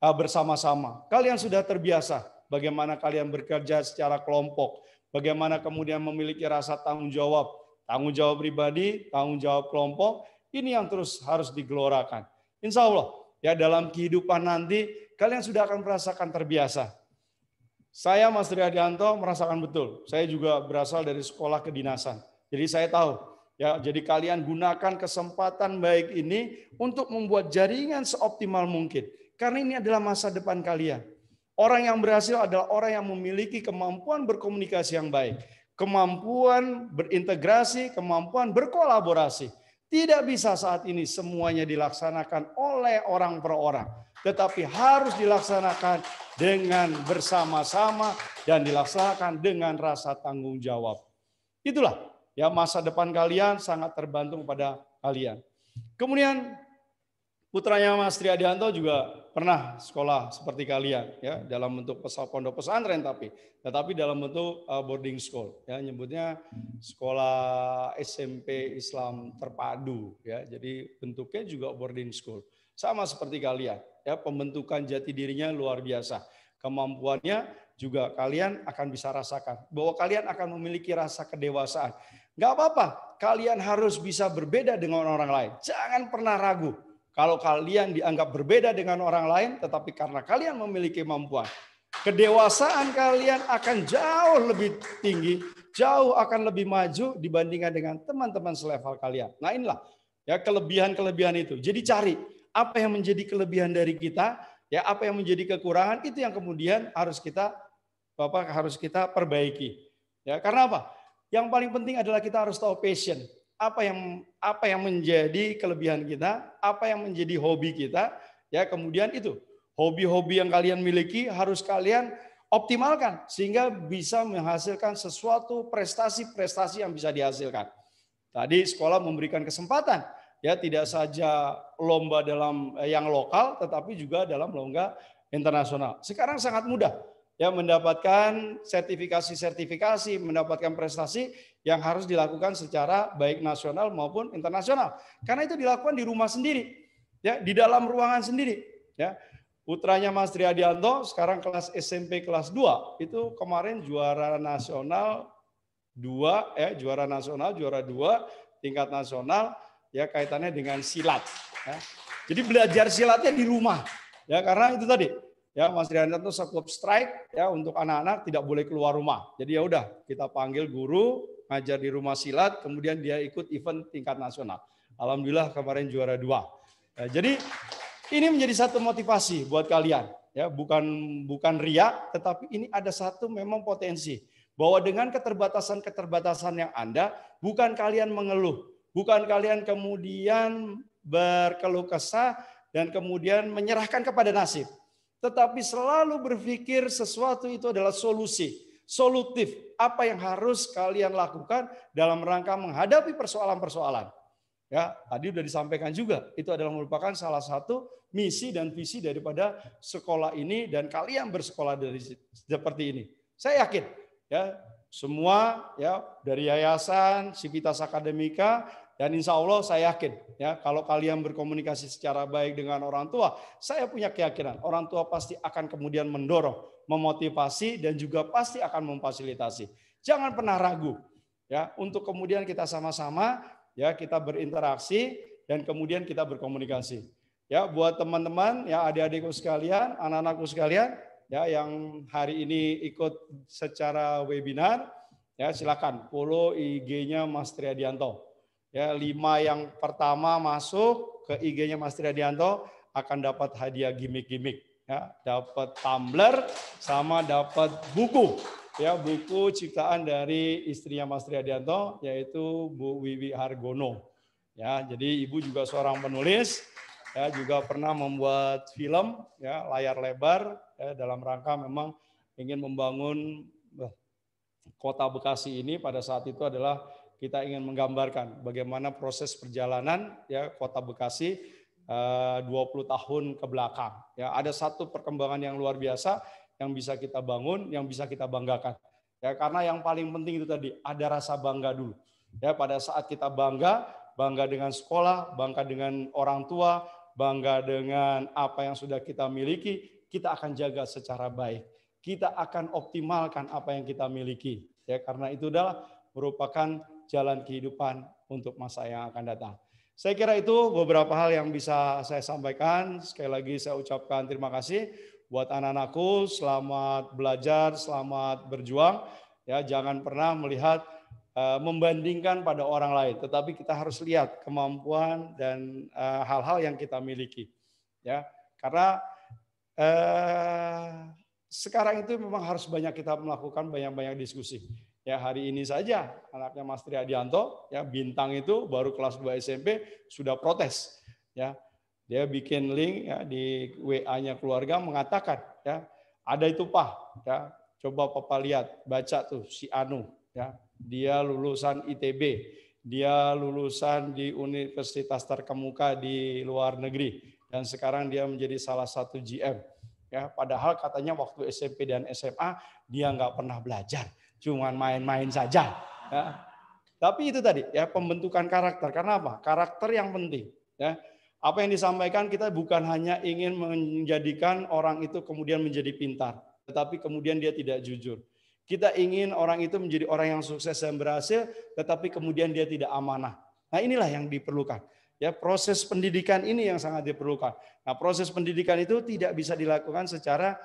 ah, bersama-sama. Kalian sudah terbiasa bagaimana kalian bekerja secara kelompok, bagaimana kemudian memiliki rasa tanggung jawab, tanggung jawab pribadi, tanggung jawab kelompok. Ini yang terus harus digelorakan. Insya Allah ya dalam kehidupan nanti kalian sudah akan merasakan terbiasa saya Mas Triadianto merasakan betul. Saya juga berasal dari sekolah kedinasan. Jadi saya tahu. Ya, jadi kalian gunakan kesempatan baik ini untuk membuat jaringan seoptimal mungkin. Karena ini adalah masa depan kalian. Orang yang berhasil adalah orang yang memiliki kemampuan berkomunikasi yang baik, kemampuan berintegrasi, kemampuan berkolaborasi. Tidak bisa saat ini semuanya dilaksanakan oleh orang per orang tetapi harus dilaksanakan dengan bersama-sama dan dilaksanakan dengan rasa tanggung jawab. Itulah ya masa depan kalian sangat terbantu pada kalian. Kemudian putranya Mas Tri Adianto juga pernah sekolah seperti kalian ya dalam bentuk pesawat pondok pesantren tapi tetapi dalam bentuk eh, boarding school ya nyebutnya sekolah SMP Islam terpadu ya jadi bentuknya juga boarding school sama seperti kalian ya pembentukan jati dirinya luar biasa. Kemampuannya juga kalian akan bisa rasakan bahwa kalian akan memiliki rasa kedewasaan. Gak apa-apa, kalian harus bisa berbeda dengan orang lain. Jangan pernah ragu. Kalau kalian dianggap berbeda dengan orang lain, tetapi karena kalian memiliki kemampuan, kedewasaan kalian akan jauh lebih tinggi, jauh akan lebih maju dibandingkan dengan teman-teman selevel kalian. Nah inilah ya kelebihan-kelebihan itu. Jadi cari apa yang menjadi kelebihan dari kita, ya apa yang menjadi kekurangan itu yang kemudian harus kita Bapak harus kita perbaiki. Ya, karena apa? Yang paling penting adalah kita harus tahu passion. Apa yang apa yang menjadi kelebihan kita, apa yang menjadi hobi kita, ya kemudian itu hobi-hobi yang kalian miliki harus kalian optimalkan sehingga bisa menghasilkan sesuatu prestasi-prestasi yang bisa dihasilkan. Tadi sekolah memberikan kesempatan ya tidak saja lomba dalam eh, yang lokal tetapi juga dalam lomba internasional. Sekarang sangat mudah ya mendapatkan sertifikasi-sertifikasi, mendapatkan prestasi yang harus dilakukan secara baik nasional maupun internasional. Karena itu dilakukan di rumah sendiri. Ya, di dalam ruangan sendiri, ya. Putranya Mas Triadianto sekarang kelas SMP kelas 2 itu kemarin juara nasional 2 ya, eh, juara nasional, juara 2 tingkat nasional ya kaitannya dengan silat. Ya. Jadi belajar silatnya di rumah, ya karena itu tadi ya Mas Rianto itu sekup strike ya untuk anak-anak tidak boleh keluar rumah. Jadi ya udah kita panggil guru ngajar di rumah silat, kemudian dia ikut event tingkat nasional. Alhamdulillah kemarin juara dua. Ya, jadi ini menjadi satu motivasi buat kalian ya bukan bukan riak tetapi ini ada satu memang potensi bahwa dengan keterbatasan-keterbatasan yang Anda bukan kalian mengeluh Bukan kalian kemudian berkeluh kesah dan kemudian menyerahkan kepada nasib. Tetapi selalu berpikir sesuatu itu adalah solusi, solutif. Apa yang harus kalian lakukan dalam rangka menghadapi persoalan-persoalan. Ya, tadi sudah disampaikan juga, itu adalah merupakan salah satu misi dan visi daripada sekolah ini dan kalian bersekolah dari seperti ini. Saya yakin ya semua ya dari yayasan civitas Akademika dan insya Allah saya yakin, ya kalau kalian berkomunikasi secara baik dengan orang tua, saya punya keyakinan orang tua pasti akan kemudian mendorong, memotivasi, dan juga pasti akan memfasilitasi. Jangan pernah ragu, ya untuk kemudian kita sama-sama, ya kita berinteraksi dan kemudian kita berkomunikasi. Ya buat teman-teman, ya adik-adikku sekalian, anak-anakku sekalian, ya yang hari ini ikut secara webinar, ya silakan follow IG-nya Mas Triadianto Ya, lima yang pertama masuk ke IG-nya Mas Triadianto akan dapat hadiah gimmick-gimmick. Ya, dapat tumbler sama dapat buku. Ya, buku ciptaan dari istrinya Mas Triadianto yaitu Bu Wiwi Hargono. Ya, jadi ibu juga seorang penulis, ya juga pernah membuat film ya layar lebar ya, dalam rangka memang ingin membangun eh, kota Bekasi ini pada saat itu adalah kita ingin menggambarkan bagaimana proses perjalanan ya Kota Bekasi 20 eh, tahun ke belakang. Ya, ada satu perkembangan yang luar biasa yang bisa kita bangun, yang bisa kita banggakan. Ya, karena yang paling penting itu tadi ada rasa bangga dulu. Ya, pada saat kita bangga, bangga dengan sekolah, bangga dengan orang tua, bangga dengan apa yang sudah kita miliki, kita akan jaga secara baik. Kita akan optimalkan apa yang kita miliki. Ya, karena itu adalah merupakan jalan kehidupan untuk masa yang akan datang. Saya kira itu beberapa hal yang bisa saya sampaikan. Sekali lagi saya ucapkan terima kasih buat anak-anakku, selamat belajar, selamat berjuang. Ya, jangan pernah melihat eh, membandingkan pada orang lain, tetapi kita harus lihat kemampuan dan eh, hal-hal yang kita miliki. Ya, karena eh, sekarang itu memang harus banyak kita melakukan banyak-banyak diskusi. Ya hari ini saja anaknya Mas Tri Adianto, ya bintang itu baru kelas 2 SMP sudah protes. Ya dia bikin link ya, di WA-nya keluarga mengatakan ya ada itu pak ya coba papa lihat baca tuh si Anu ya dia lulusan ITB dia lulusan di universitas terkemuka di luar negeri dan sekarang dia menjadi salah satu GM ya padahal katanya waktu SMP dan SMA dia nggak pernah belajar cuman main-main saja. Ya. Tapi itu tadi ya pembentukan karakter. Karena apa? Karakter yang penting. Ya. Apa yang disampaikan kita bukan hanya ingin menjadikan orang itu kemudian menjadi pintar, tetapi kemudian dia tidak jujur. Kita ingin orang itu menjadi orang yang sukses dan berhasil, tetapi kemudian dia tidak amanah. Nah inilah yang diperlukan. Ya proses pendidikan ini yang sangat diperlukan. Nah proses pendidikan itu tidak bisa dilakukan secara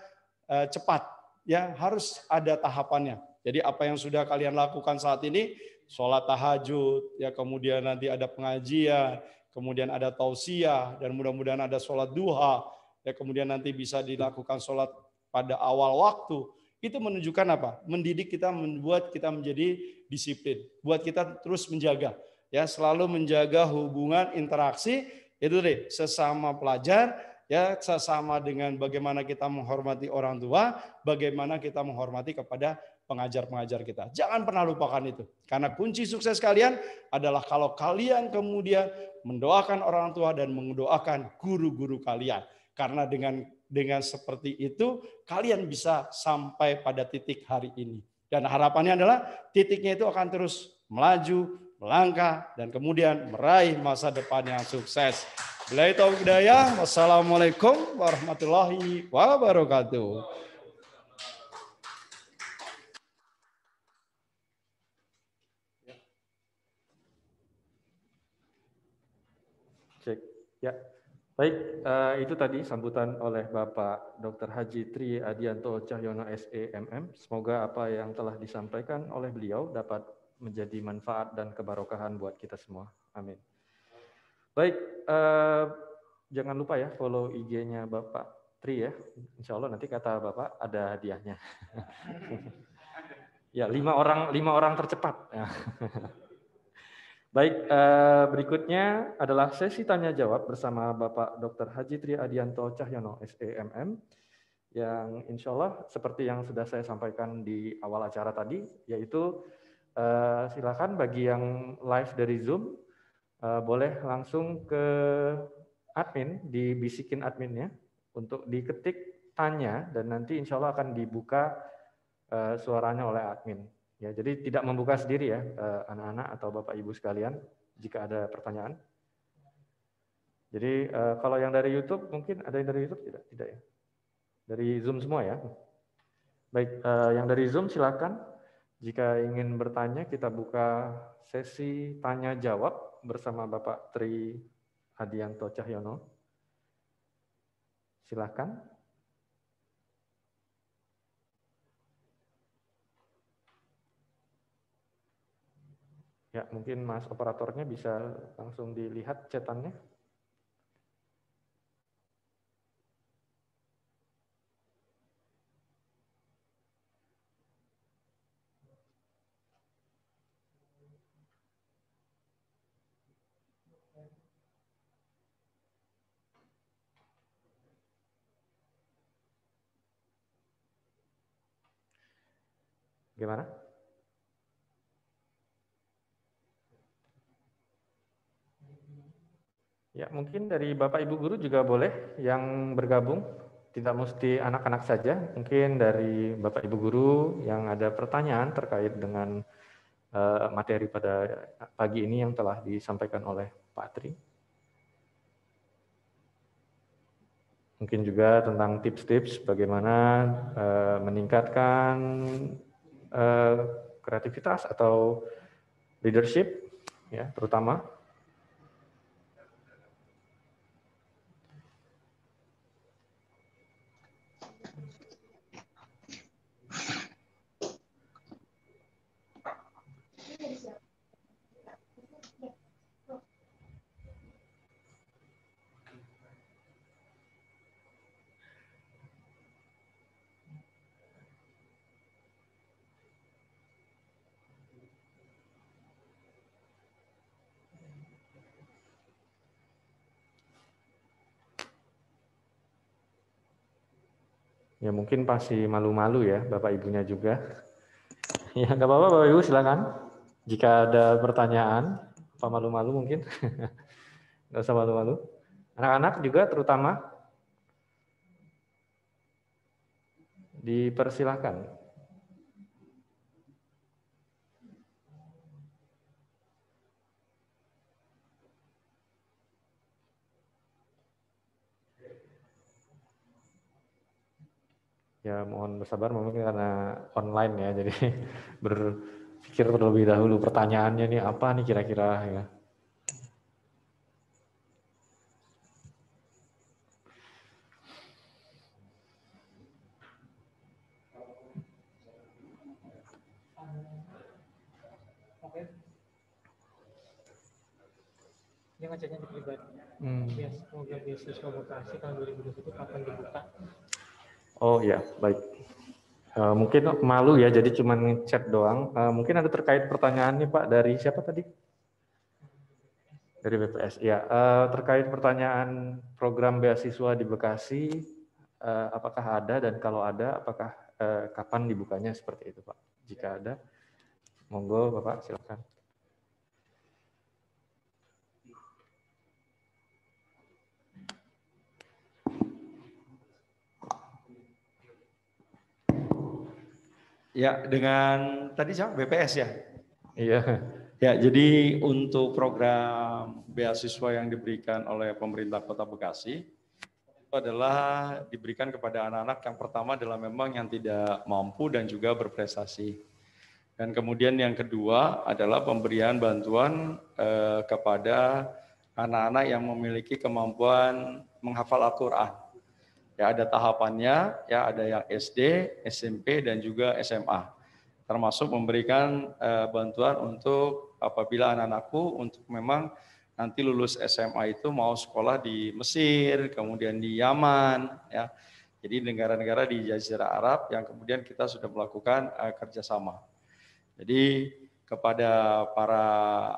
eh, cepat. Ya harus ada tahapannya. Jadi apa yang sudah kalian lakukan saat ini, sholat tahajud, ya kemudian nanti ada pengajian, kemudian ada tausiah, dan mudah-mudahan ada sholat duha, ya kemudian nanti bisa dilakukan sholat pada awal waktu. Itu menunjukkan apa? Mendidik kita, membuat kita menjadi disiplin, buat kita terus menjaga, ya selalu menjaga hubungan interaksi itu deh sesama pelajar ya sesama dengan bagaimana kita menghormati orang tua, bagaimana kita menghormati kepada pengajar-pengajar kita. Jangan pernah lupakan itu. Karena kunci sukses kalian adalah kalau kalian kemudian mendoakan orang tua dan mendoakan guru-guru kalian. Karena dengan dengan seperti itu kalian bisa sampai pada titik hari ini. Dan harapannya adalah titiknya itu akan terus melaju, melangkah, dan kemudian meraih masa depan yang sukses. Bila itu Wassalamualaikum warahmatullahi wabarakatuh. Ya, baik. Uh, itu tadi sambutan oleh Bapak Dr. Haji Tri Adianto Cahyono SEMM. Semoga apa yang telah disampaikan oleh beliau dapat menjadi manfaat dan kebarokahan buat kita semua. Amin. Baik, uh, jangan lupa ya follow IG-nya Bapak Tri ya. Insya Allah nanti kata Bapak ada hadiahnya. ya, lima orang lima orang tercepat. Baik, eh, berikutnya adalah sesi tanya jawab bersama Bapak Dr. Haji Tri Adianto Cahyono, SEMM, yang insya Allah seperti yang sudah saya sampaikan di awal acara tadi, yaitu eh, silakan bagi yang live dari Zoom, eh, boleh langsung ke admin, dibisikin adminnya, untuk diketik tanya, dan nanti insya Allah akan dibuka suaranya oleh admin. Ya, jadi tidak membuka sendiri ya eh, anak-anak atau Bapak Ibu sekalian jika ada pertanyaan. Jadi eh, kalau yang dari YouTube mungkin ada yang dari YouTube tidak? Tidak ya. Dari Zoom semua ya. Baik, eh, yang dari Zoom silakan jika ingin bertanya kita buka sesi tanya jawab bersama Bapak Tri Adianto Cahyono. Silakan. Ya, mungkin Mas operatornya bisa langsung dilihat cetannya. Gimana? mungkin dari Bapak Ibu guru juga boleh yang bergabung, tidak mesti anak-anak saja. Mungkin dari Bapak Ibu guru yang ada pertanyaan terkait dengan eh, materi pada pagi ini yang telah disampaikan oleh Pak Tri. Mungkin juga tentang tips-tips bagaimana eh, meningkatkan eh, kreativitas atau leadership, ya terutama Ya mungkin pasti malu-malu ya Bapak Ibunya juga. Ya nggak apa-apa Bapak Ibu silakan. Jika ada pertanyaan, apa malu-malu mungkin? Nggak usah malu-malu. Anak-anak juga terutama dipersilakan. ya mohon bersabar mungkin karena online ya jadi berpikir terlebih dahulu pertanyaannya nih apa nih kira-kira ya Ini ngajaknya di pribadi. Hmm. Ya, semoga beasiswa vokasi tahun 2021 kapan dibuka Oh ya, baik. Uh, mungkin malu ya, jadi cuma chat doang. Uh, mungkin ada terkait pertanyaan nih Pak dari siapa tadi? Dari BPS. Ya, uh, eh, terkait pertanyaan program beasiswa di Bekasi, uh, apakah ada dan kalau ada, apakah uh, kapan dibukanya seperti itu Pak? Jika ada, monggo Bapak silakan. Ya, dengan tadi siapa? BPS ya? Iya. Ya, jadi untuk program beasiswa yang diberikan oleh pemerintah Kota Bekasi itu adalah diberikan kepada anak-anak yang pertama adalah memang yang tidak mampu dan juga berprestasi. Dan kemudian yang kedua adalah pemberian bantuan eh, kepada anak-anak yang memiliki kemampuan menghafal Al-Qur'an. Ya ada tahapannya, ya ada yang SD, SMP dan juga SMA. Termasuk memberikan eh, bantuan untuk apabila anak-anakku untuk memang nanti lulus SMA itu mau sekolah di Mesir, kemudian di Yaman, ya. Jadi negara-negara di Jazirah Arab yang kemudian kita sudah melakukan uh, kerjasama. Jadi kepada para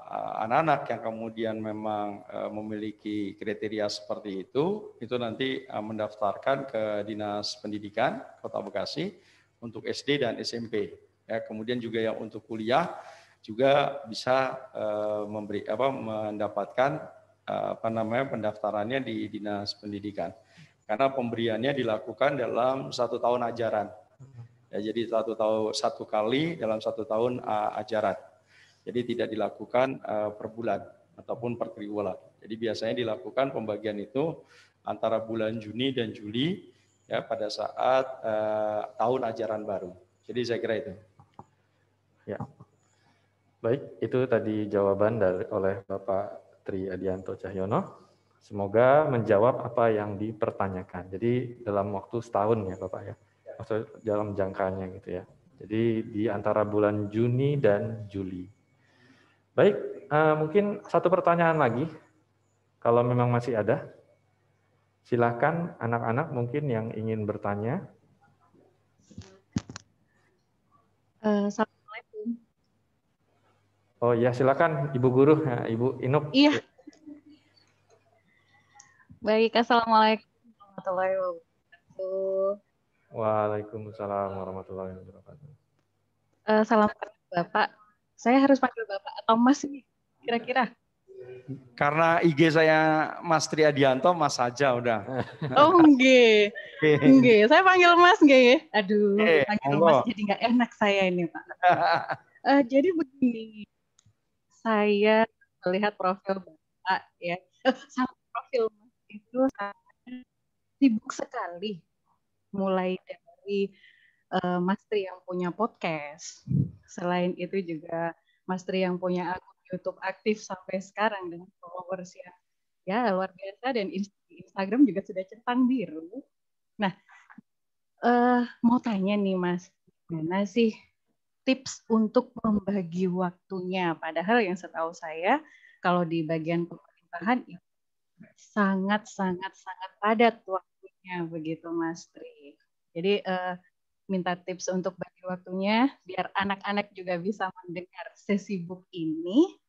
eh, anak-anak yang kemudian memang eh, memiliki kriteria seperti itu, itu nanti eh, mendaftarkan ke Dinas Pendidikan Kota Bekasi untuk SD dan SMP. Ya, kemudian juga yang untuk kuliah juga bisa memberi apa mendapatkan apa namanya pendaftarannya di Dinas Pendidikan. Karena pemberiannya dilakukan dalam satu tahun ajaran Ya, jadi satu tahun satu kali dalam satu tahun uh, ajaran. Jadi tidak dilakukan uh, per bulan ataupun per triwulan. Jadi biasanya dilakukan pembagian itu antara bulan Juni dan Juli ya pada saat uh, tahun ajaran baru. Jadi saya kira itu. Ya. Baik, itu tadi jawaban dari oleh Bapak Tri Adianto Cahyono. Semoga menjawab apa yang dipertanyakan. Jadi dalam waktu setahun ya Bapak ya atau dalam jangkanya gitu ya. Jadi di antara bulan Juni dan Juli. Baik, uh, mungkin satu pertanyaan lagi, kalau memang masih ada, silakan anak-anak mungkin yang ingin bertanya. Uh, Assalamualaikum. Oh ya, silakan Ibu Guru, ya, Ibu Inuk Iya. Baik, Assalamualaikum warahmatullahi wabarakatuh. Waalaikumsalam warahmatullahi wabarakatuh. Uh, salam Bapak. Saya harus panggil Bapak atau Mas sih kira-kira. Karena IG saya Mas Tri Adianto, Mas saja udah. Oh, enggak. Enggak, saya panggil Mas ya? Aduh, eh, panggil Allah. Mas jadi nggak enak saya ini, Pak. uh, jadi begini. Saya melihat profil Bapak ya. Eh, Sama profil Mas itu saya sibuk sekali mulai dari uh, Mas Tri yang punya podcast. Selain itu juga Mas Tri yang punya akun YouTube aktif sampai sekarang dengan followers yang ya luar biasa dan Instagram juga sudah centang biru. Nah, uh, mau tanya nih Mas, gimana sih tips untuk membagi waktunya? Padahal yang setahu saya kalau di bagian pemerintahan sangat sangat sangat padat waktu Ya, begitu Mas Tri. Jadi uh, minta tips untuk bagi waktunya biar anak-anak juga bisa mendengar sesi book ini.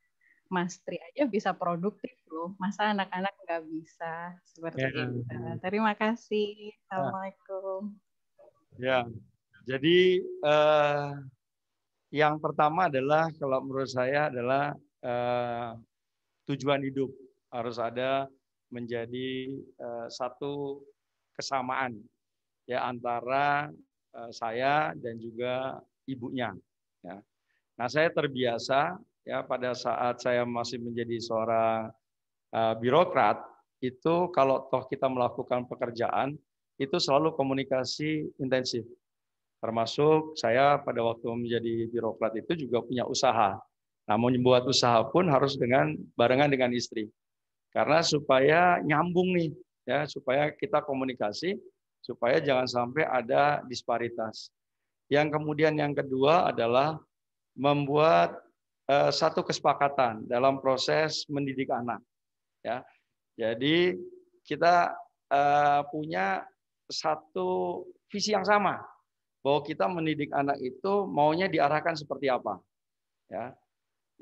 Mas Tri aja bisa produktif loh. Masa anak-anak nggak bisa seperti ya. itu. Terima kasih. Assalamualaikum. Ya, jadi uh, yang pertama adalah kalau menurut saya adalah uh, tujuan hidup harus ada menjadi uh, satu kesamaan ya antara eh, saya dan juga ibunya. Ya. Nah saya terbiasa ya pada saat saya masih menjadi seorang eh, birokrat itu kalau toh kita melakukan pekerjaan itu selalu komunikasi intensif. Termasuk saya pada waktu menjadi birokrat itu juga punya usaha. Namun membuat usaha pun harus dengan barengan dengan istri. Karena supaya nyambung nih ya supaya kita komunikasi supaya jangan sampai ada disparitas. Yang kemudian yang kedua adalah membuat uh, satu kesepakatan dalam proses mendidik anak. Ya. Jadi kita uh, punya satu visi yang sama bahwa kita mendidik anak itu maunya diarahkan seperti apa. Ya.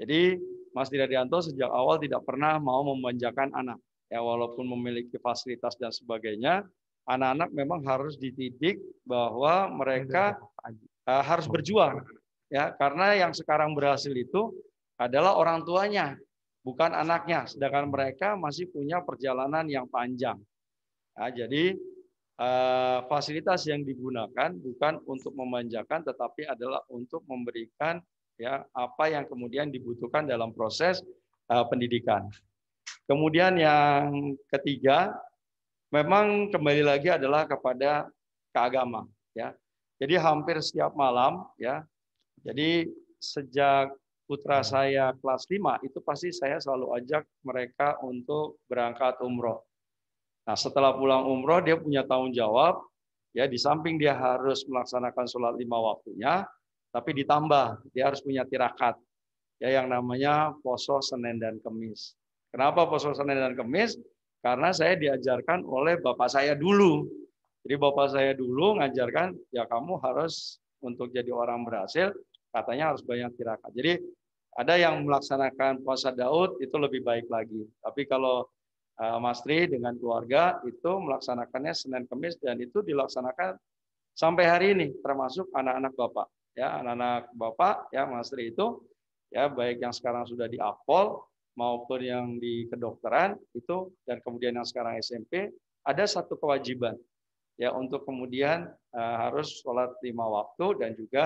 Jadi Mas Dianto sejak awal tidak pernah mau memanjakan anak ya walaupun memiliki fasilitas dan sebagainya, anak-anak memang harus dididik bahwa mereka uh, harus berjuang, ya karena yang sekarang berhasil itu adalah orang tuanya, bukan anaknya, sedangkan mereka masih punya perjalanan yang panjang. Nah, jadi uh, fasilitas yang digunakan bukan untuk memanjakan, tetapi adalah untuk memberikan ya apa yang kemudian dibutuhkan dalam proses uh, pendidikan. Kemudian yang ketiga, memang kembali lagi adalah kepada keagama. Ya. Jadi hampir setiap malam, ya. Jadi sejak putra saya kelas 5, itu pasti saya selalu ajak mereka untuk berangkat umroh. Nah setelah pulang umroh, dia punya tanggung jawab. Ya, di samping dia harus melaksanakan sholat lima waktunya, tapi ditambah dia harus punya tirakat ya yang namanya poso Senin dan Kemis. Kenapa puasa Senin dan Kemis? Karena saya diajarkan oleh bapak saya dulu. Jadi bapak saya dulu ngajarkan, ya kamu harus untuk jadi orang berhasil, katanya harus banyak tirakat. Jadi ada yang melaksanakan puasa Daud itu lebih baik lagi. Tapi kalau uh, Mas Tri dengan keluarga itu melaksanakannya Senin Kemis dan itu dilaksanakan sampai hari ini termasuk anak-anak Bapak. Ya, anak-anak Bapak ya Mas Tri itu ya baik yang sekarang sudah di Apol maupun yang di kedokteran itu dan kemudian yang sekarang SMP ada satu kewajiban ya untuk kemudian uh, harus sholat lima waktu dan juga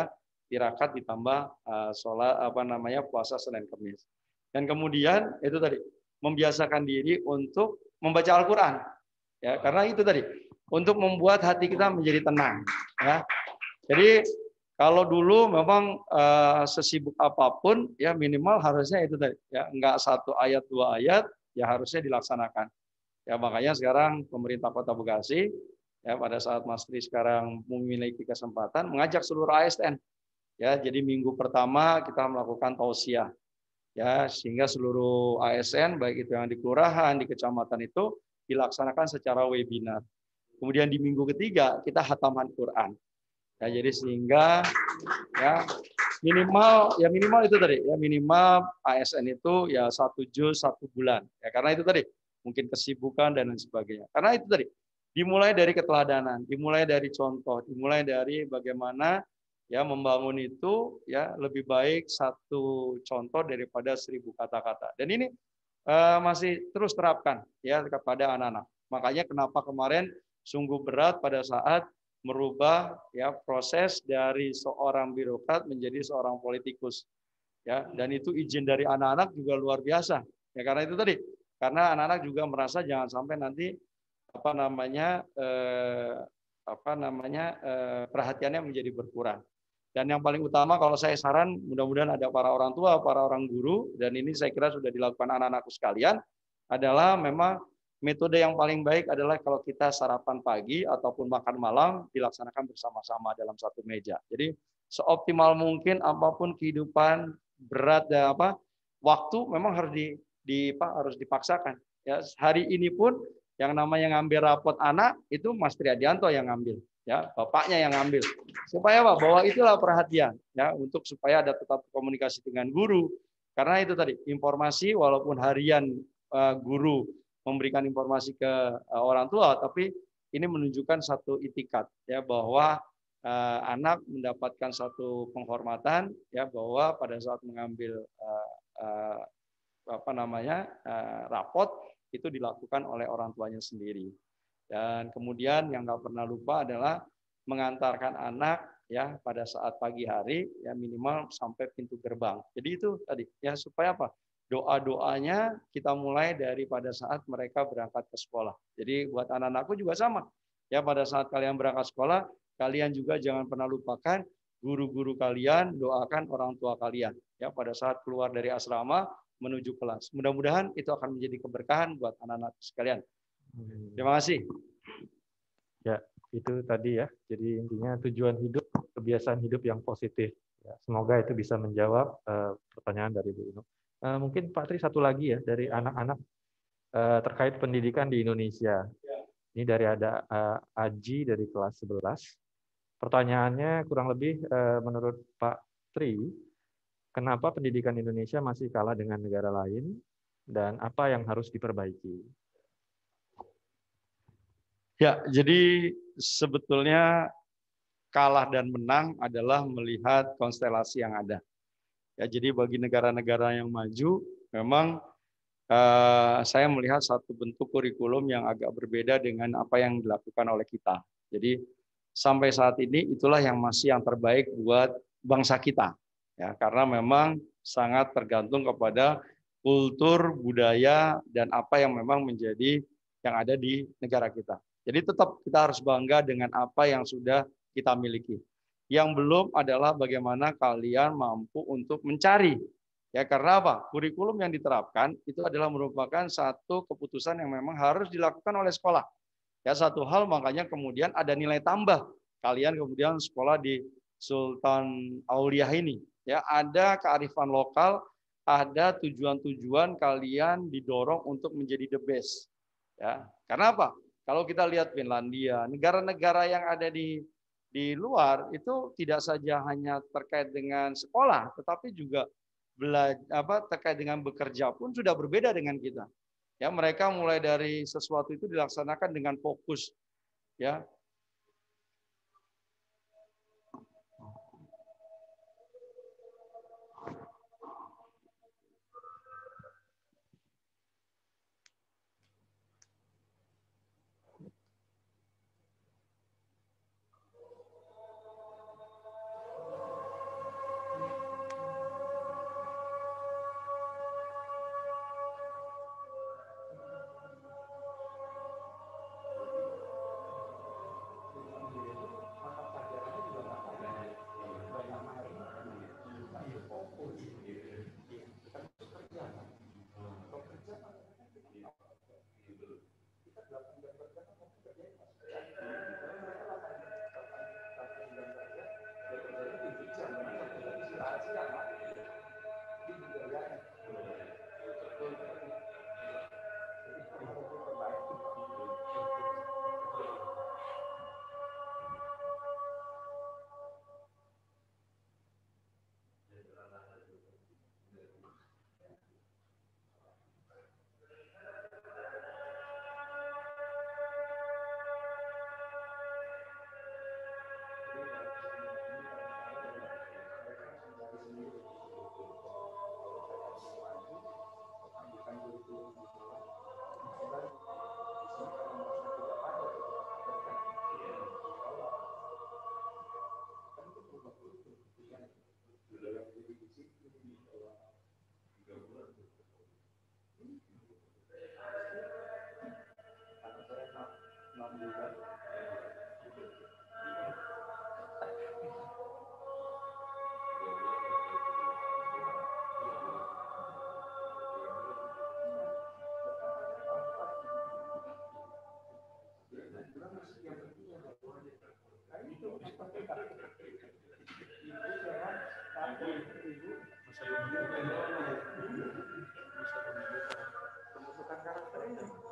tirakat ditambah uh, sholat apa namanya puasa Senin Kamis dan kemudian itu tadi membiasakan diri untuk membaca Al-Quran ya karena itu tadi untuk membuat hati kita menjadi tenang ya jadi kalau dulu memang uh, sesibuk apapun ya minimal harusnya itu tadi ya enggak satu ayat dua ayat ya harusnya dilaksanakan. Ya makanya sekarang pemerintah Kota Bekasi ya pada saat Mas Tri sekarang memiliki kesempatan mengajak seluruh ASN ya jadi minggu pertama kita melakukan tausiah ya sehingga seluruh ASN baik itu yang di kelurahan di kecamatan itu dilaksanakan secara webinar. Kemudian di minggu ketiga kita hataman Quran Ya, jadi sehingga ya minimal ya minimal itu tadi ya minimal ASN itu ya satu juz satu bulan ya karena itu tadi mungkin kesibukan dan lain sebagainya karena itu tadi dimulai dari keteladanan dimulai dari contoh dimulai dari bagaimana ya membangun itu ya lebih baik satu contoh daripada seribu kata-kata dan ini uh, masih terus terapkan ya kepada anak-anak makanya kenapa kemarin sungguh berat pada saat merubah ya proses dari seorang birokrat menjadi seorang politikus ya dan itu izin dari anak-anak juga luar biasa ya karena itu tadi karena anak-anak juga merasa jangan sampai nanti apa namanya eh, apa namanya eh, perhatiannya menjadi berkurang dan yang paling utama kalau saya saran mudah-mudahan ada para orang tua para orang guru dan ini saya kira sudah dilakukan anak-anakku sekalian adalah memang Metode yang paling baik adalah kalau kita sarapan pagi ataupun makan malam dilaksanakan bersama-sama dalam satu meja. Jadi seoptimal mungkin apapun kehidupan berat dan apa waktu memang harus di, di apa, harus dipaksakan. Ya, hari ini pun yang namanya ngambil rapot anak itu Mas Triadianto yang ngambil ya bapaknya yang ngambil supaya apa bahwa itulah perhatian ya untuk supaya ada tetap komunikasi dengan guru karena itu tadi informasi walaupun harian eh, guru memberikan informasi ke eh, orang tua, tapi ini menunjukkan satu itikat ya bahwa eh, anak mendapatkan satu penghormatan ya bahwa pada saat mengambil eh, eh, apa namanya eh, rapot itu dilakukan oleh orang tuanya sendiri. Dan kemudian yang nggak pernah lupa adalah mengantarkan anak ya pada saat pagi hari ya minimal sampai pintu gerbang. Jadi itu tadi ya supaya apa? doa-doanya kita mulai dari pada saat mereka berangkat ke sekolah. Jadi buat anak-anakku juga sama. Ya pada saat kalian berangkat sekolah, kalian juga jangan pernah lupakan guru-guru kalian, doakan orang tua kalian ya pada saat keluar dari asrama menuju kelas. Mudah-mudahan itu akan menjadi keberkahan buat anak-anak sekalian. Terima kasih. Ya, itu tadi ya. Jadi intinya tujuan hidup, kebiasaan hidup yang positif. Ya, semoga itu bisa menjawab eh, pertanyaan dari Bu Inu. Eh, mungkin Pak Tri satu lagi ya dari anak-anak eh, terkait pendidikan di Indonesia. Ya. Ini dari ada eh, Aji dari kelas 11. Pertanyaannya kurang lebih menurut Pak Tri, kenapa pendidikan Indonesia masih kalah dengan negara lain dan apa yang harus diperbaiki? Ya, jadi sebetulnya kalah dan menang adalah melihat konstelasi yang ada. Ya, jadi bagi negara-negara yang maju, memang eh, saya melihat satu bentuk kurikulum yang agak berbeda dengan apa yang dilakukan oleh kita. Jadi sampai saat ini itulah yang masih yang terbaik buat bangsa kita. Ya, karena memang sangat tergantung kepada kultur, budaya, dan apa yang memang menjadi yang ada di negara kita. Jadi tetap kita harus bangga dengan apa yang sudah kita miliki. Yang belum adalah bagaimana kalian mampu untuk mencari. Ya karena apa? Kurikulum yang diterapkan itu adalah merupakan satu keputusan yang memang harus dilakukan oleh sekolah. Ya satu hal makanya kemudian ada nilai tambah kalian kemudian sekolah di Sultan Aulia ini. Ya ada kearifan lokal, ada tujuan-tujuan kalian didorong untuk menjadi the best. Ya, karena apa? Kalau kita lihat Finlandia, negara-negara yang ada di di luar itu tidak saja hanya terkait dengan sekolah, tetapi juga belajar, apa, terkait dengan bekerja pun sudah berbeda dengan kita. Ya, mereka mulai dari sesuatu itu dilaksanakan dengan fokus. Ya,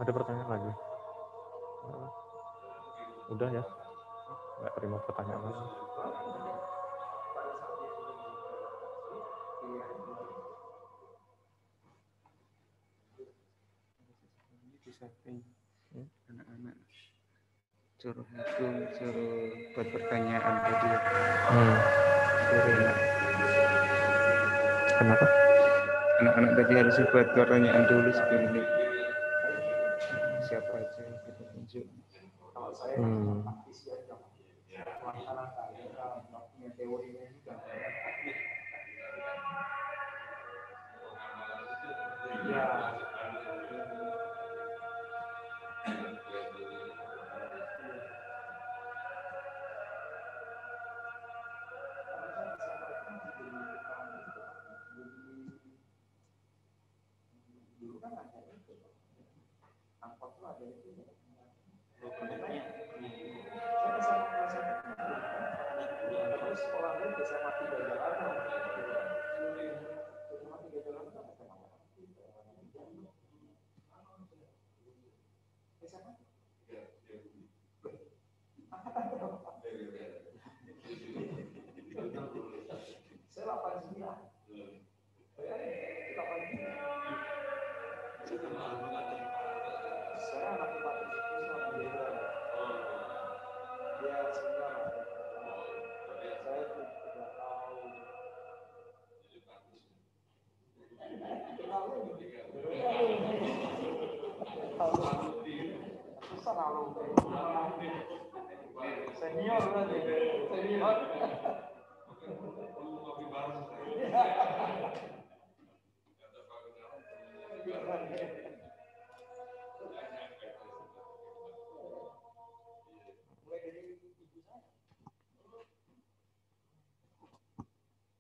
ada pertanyaan lagi? Eh, udah ya? Nggak terima pertanyaan lagi. Disamping anak-anak suruh hukum, suruh buat pertanyaan tadi. Hmm. Kenapa? Anak-anak tadi harus buat pertanyaan dulu sebelum That's anything.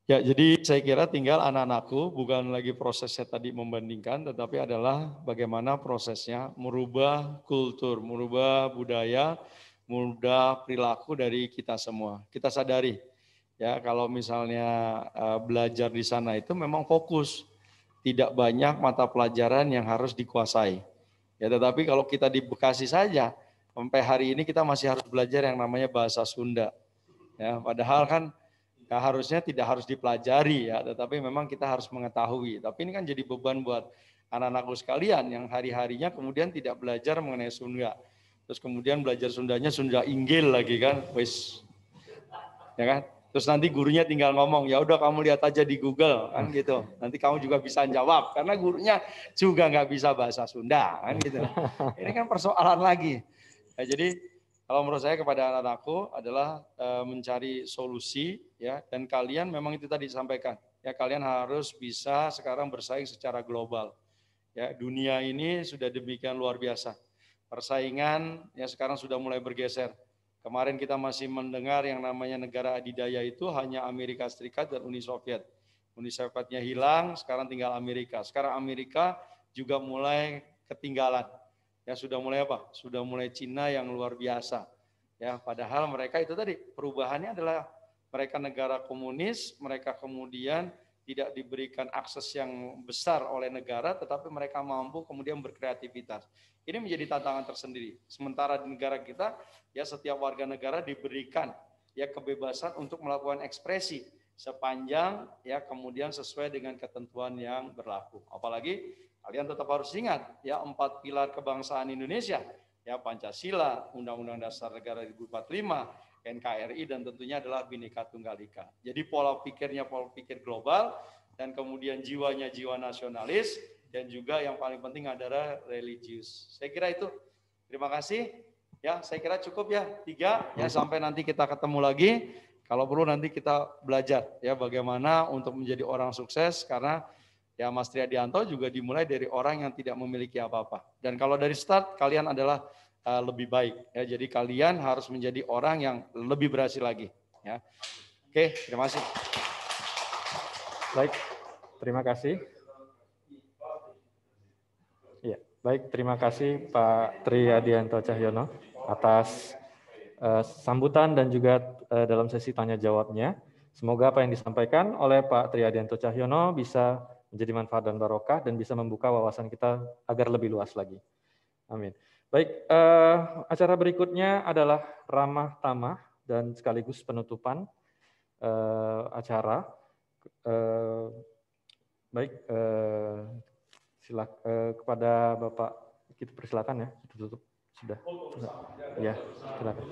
Ya, jadi saya kira tinggal anak-anakku bukan lagi prosesnya tadi membandingkan, tetapi adalah bagaimana prosesnya merubah kultur, merubah budaya, mudah perilaku dari kita semua. Kita sadari ya kalau misalnya eh, belajar di sana itu memang fokus tidak banyak mata pelajaran yang harus dikuasai. Ya tetapi kalau kita di Bekasi saja sampai hari ini kita masih harus belajar yang namanya bahasa Sunda. Ya padahal kan ya harusnya tidak harus dipelajari ya tetapi memang kita harus mengetahui. Tapi ini kan jadi beban buat anak-anakku sekalian yang hari-harinya kemudian tidak belajar mengenai Sunda Terus kemudian belajar Sundanya Sunda Inggil lagi kan, wis. Ya kan? Terus nanti gurunya tinggal ngomong, ya udah kamu lihat aja di Google kan gitu. Nanti kamu juga bisa jawab karena gurunya juga nggak bisa bahasa Sunda kan gitu. Ini kan persoalan lagi. Nah, jadi kalau menurut saya kepada anak-anakku adalah e, mencari solusi ya dan kalian memang itu tadi disampaikan ya kalian harus bisa sekarang bersaing secara global. Ya dunia ini sudah demikian luar biasa persaingan yang sekarang sudah mulai bergeser. Kemarin kita masih mendengar yang namanya negara adidaya itu hanya Amerika Serikat dan Uni Soviet. Uni Sovietnya hilang, sekarang tinggal Amerika. Sekarang Amerika juga mulai ketinggalan. Ya sudah mulai apa? Sudah mulai Cina yang luar biasa. Ya, padahal mereka itu tadi perubahannya adalah mereka negara komunis, mereka kemudian tidak diberikan akses yang besar oleh negara, tetapi mereka mampu kemudian berkreativitas. Ini menjadi tantangan tersendiri. Sementara di negara kita, ya setiap warga negara diberikan ya kebebasan untuk melakukan ekspresi sepanjang ya kemudian sesuai dengan ketentuan yang berlaku. Apalagi kalian tetap harus ingat ya empat pilar kebangsaan Indonesia ya Pancasila, Undang-Undang Dasar Negara 1945, NKRI dan tentunya adalah Bhinneka Tunggal Ika. Jadi pola pikirnya pola pikir global dan kemudian jiwanya jiwa nasionalis dan juga yang paling penting adalah religius. Saya kira itu. Terima kasih. Ya, saya kira cukup ya tiga ya sampai nanti kita ketemu lagi. Kalau perlu nanti kita belajar ya bagaimana untuk menjadi orang sukses karena ya Mas Triadianto juga dimulai dari orang yang tidak memiliki apa-apa. Dan kalau dari start kalian adalah uh, lebih baik. Ya, jadi kalian harus menjadi orang yang lebih berhasil lagi. Ya. Oke, terima kasih. Baik, terima kasih. Ya, baik, terima kasih Pak Tri Adianto Cahyono atas uh, sambutan dan juga uh, dalam sesi tanya jawabnya. Semoga apa yang disampaikan oleh Pak Tri Adianto Cahyono bisa menjadi manfaat dan barokah dan bisa membuka wawasan kita agar lebih luas lagi. Amin. Baik, uh, acara berikutnya adalah ramah tamah dan sekaligus penutupan uh, acara. Uh, baik, uh, silak uh, kepada Bapak kita persilakan ya, kita tutup sudah. Ya, silakan.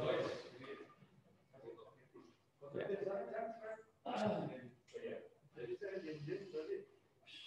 Ya.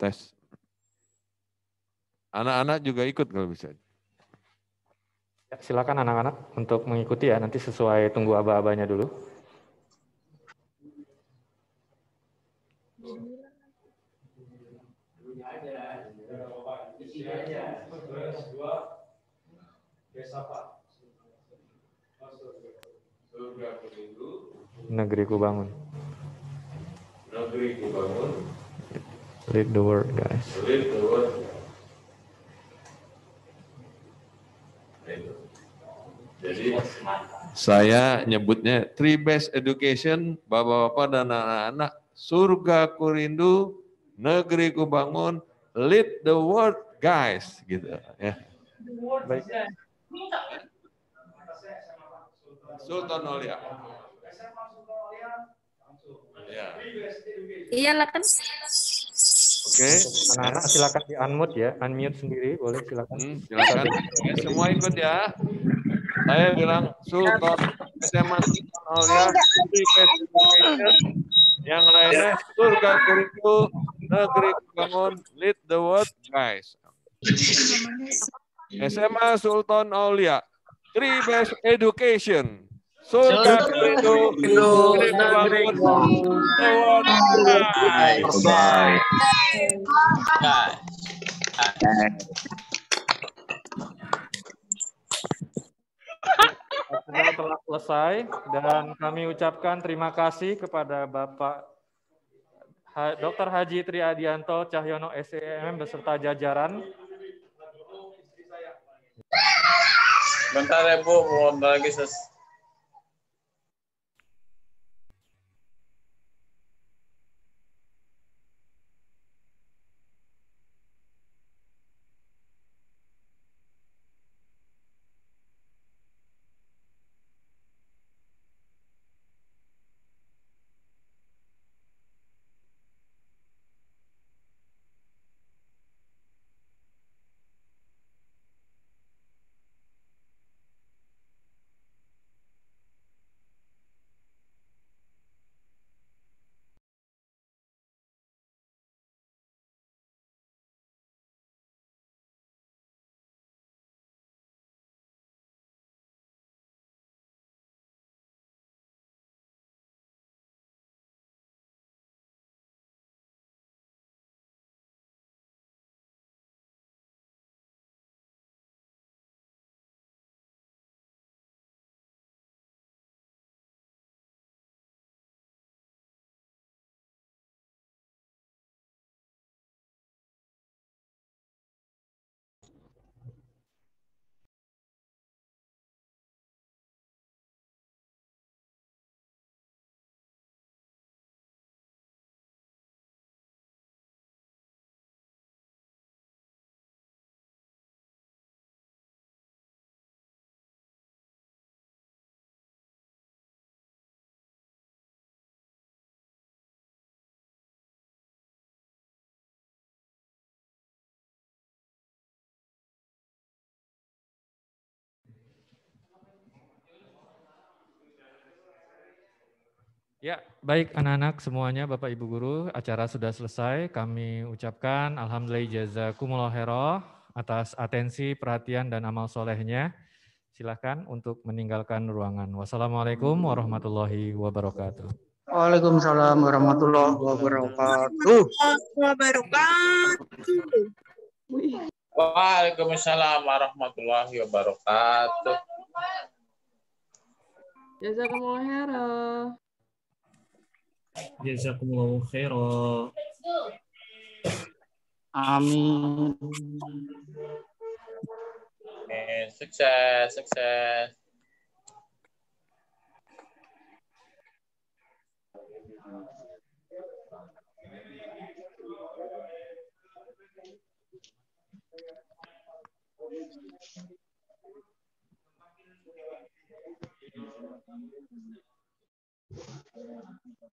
tes. Anak-anak juga ikut kalau bisa. Ya, silakan anak-anak untuk mengikuti ya nanti sesuai tunggu aba-abanya dulu. Negeriku bangun. Negeriku bangun. Read the word, guys. Read the word. Jadi saya nyebutnya three best education bapak-bapak dan anak-anak surga ku rindu negeri ku bangun lead the world guys gitu ya Baik. Sultan Olia Iya. lah kan. Oke, okay. Nah, anak-anak silakan di unmute ya, unmute sendiri boleh silakan. Hmm, silakan. Ya, semua ikut ya. Saya bilang Sultan SMA Aulia yang lainnya surga kuriku negeri bangun lead the world guys. SMA Sultan Aulia, three best education. Surga itu itu negeriku. Bye. Acara telah selesai dan kami ucapkan terima kasih kepada Bapak Dr. Haji Tri Adianto Cahyono SEM beserta jajaran. Bentar ya Bu, mau lagi ses. Ya, baik anak-anak semuanya, Bapak Ibu Guru, acara sudah selesai. Kami ucapkan Alhamdulillah jazakumullah hero atas atensi, perhatian, dan amal solehnya. silahkan untuk meninggalkan ruangan. Wassalamualaikum warahmatullahi wabarakatuh. Waalaikumsalam warahmatullahi wabarakatuh. Wabarakatuh. Waalaikumsalam warahmatullahi wabarakatuh. Jazakumullah hero. Jazakumullahu khairan. Amin. Amin. Eh, sukses, sukses. Thank you.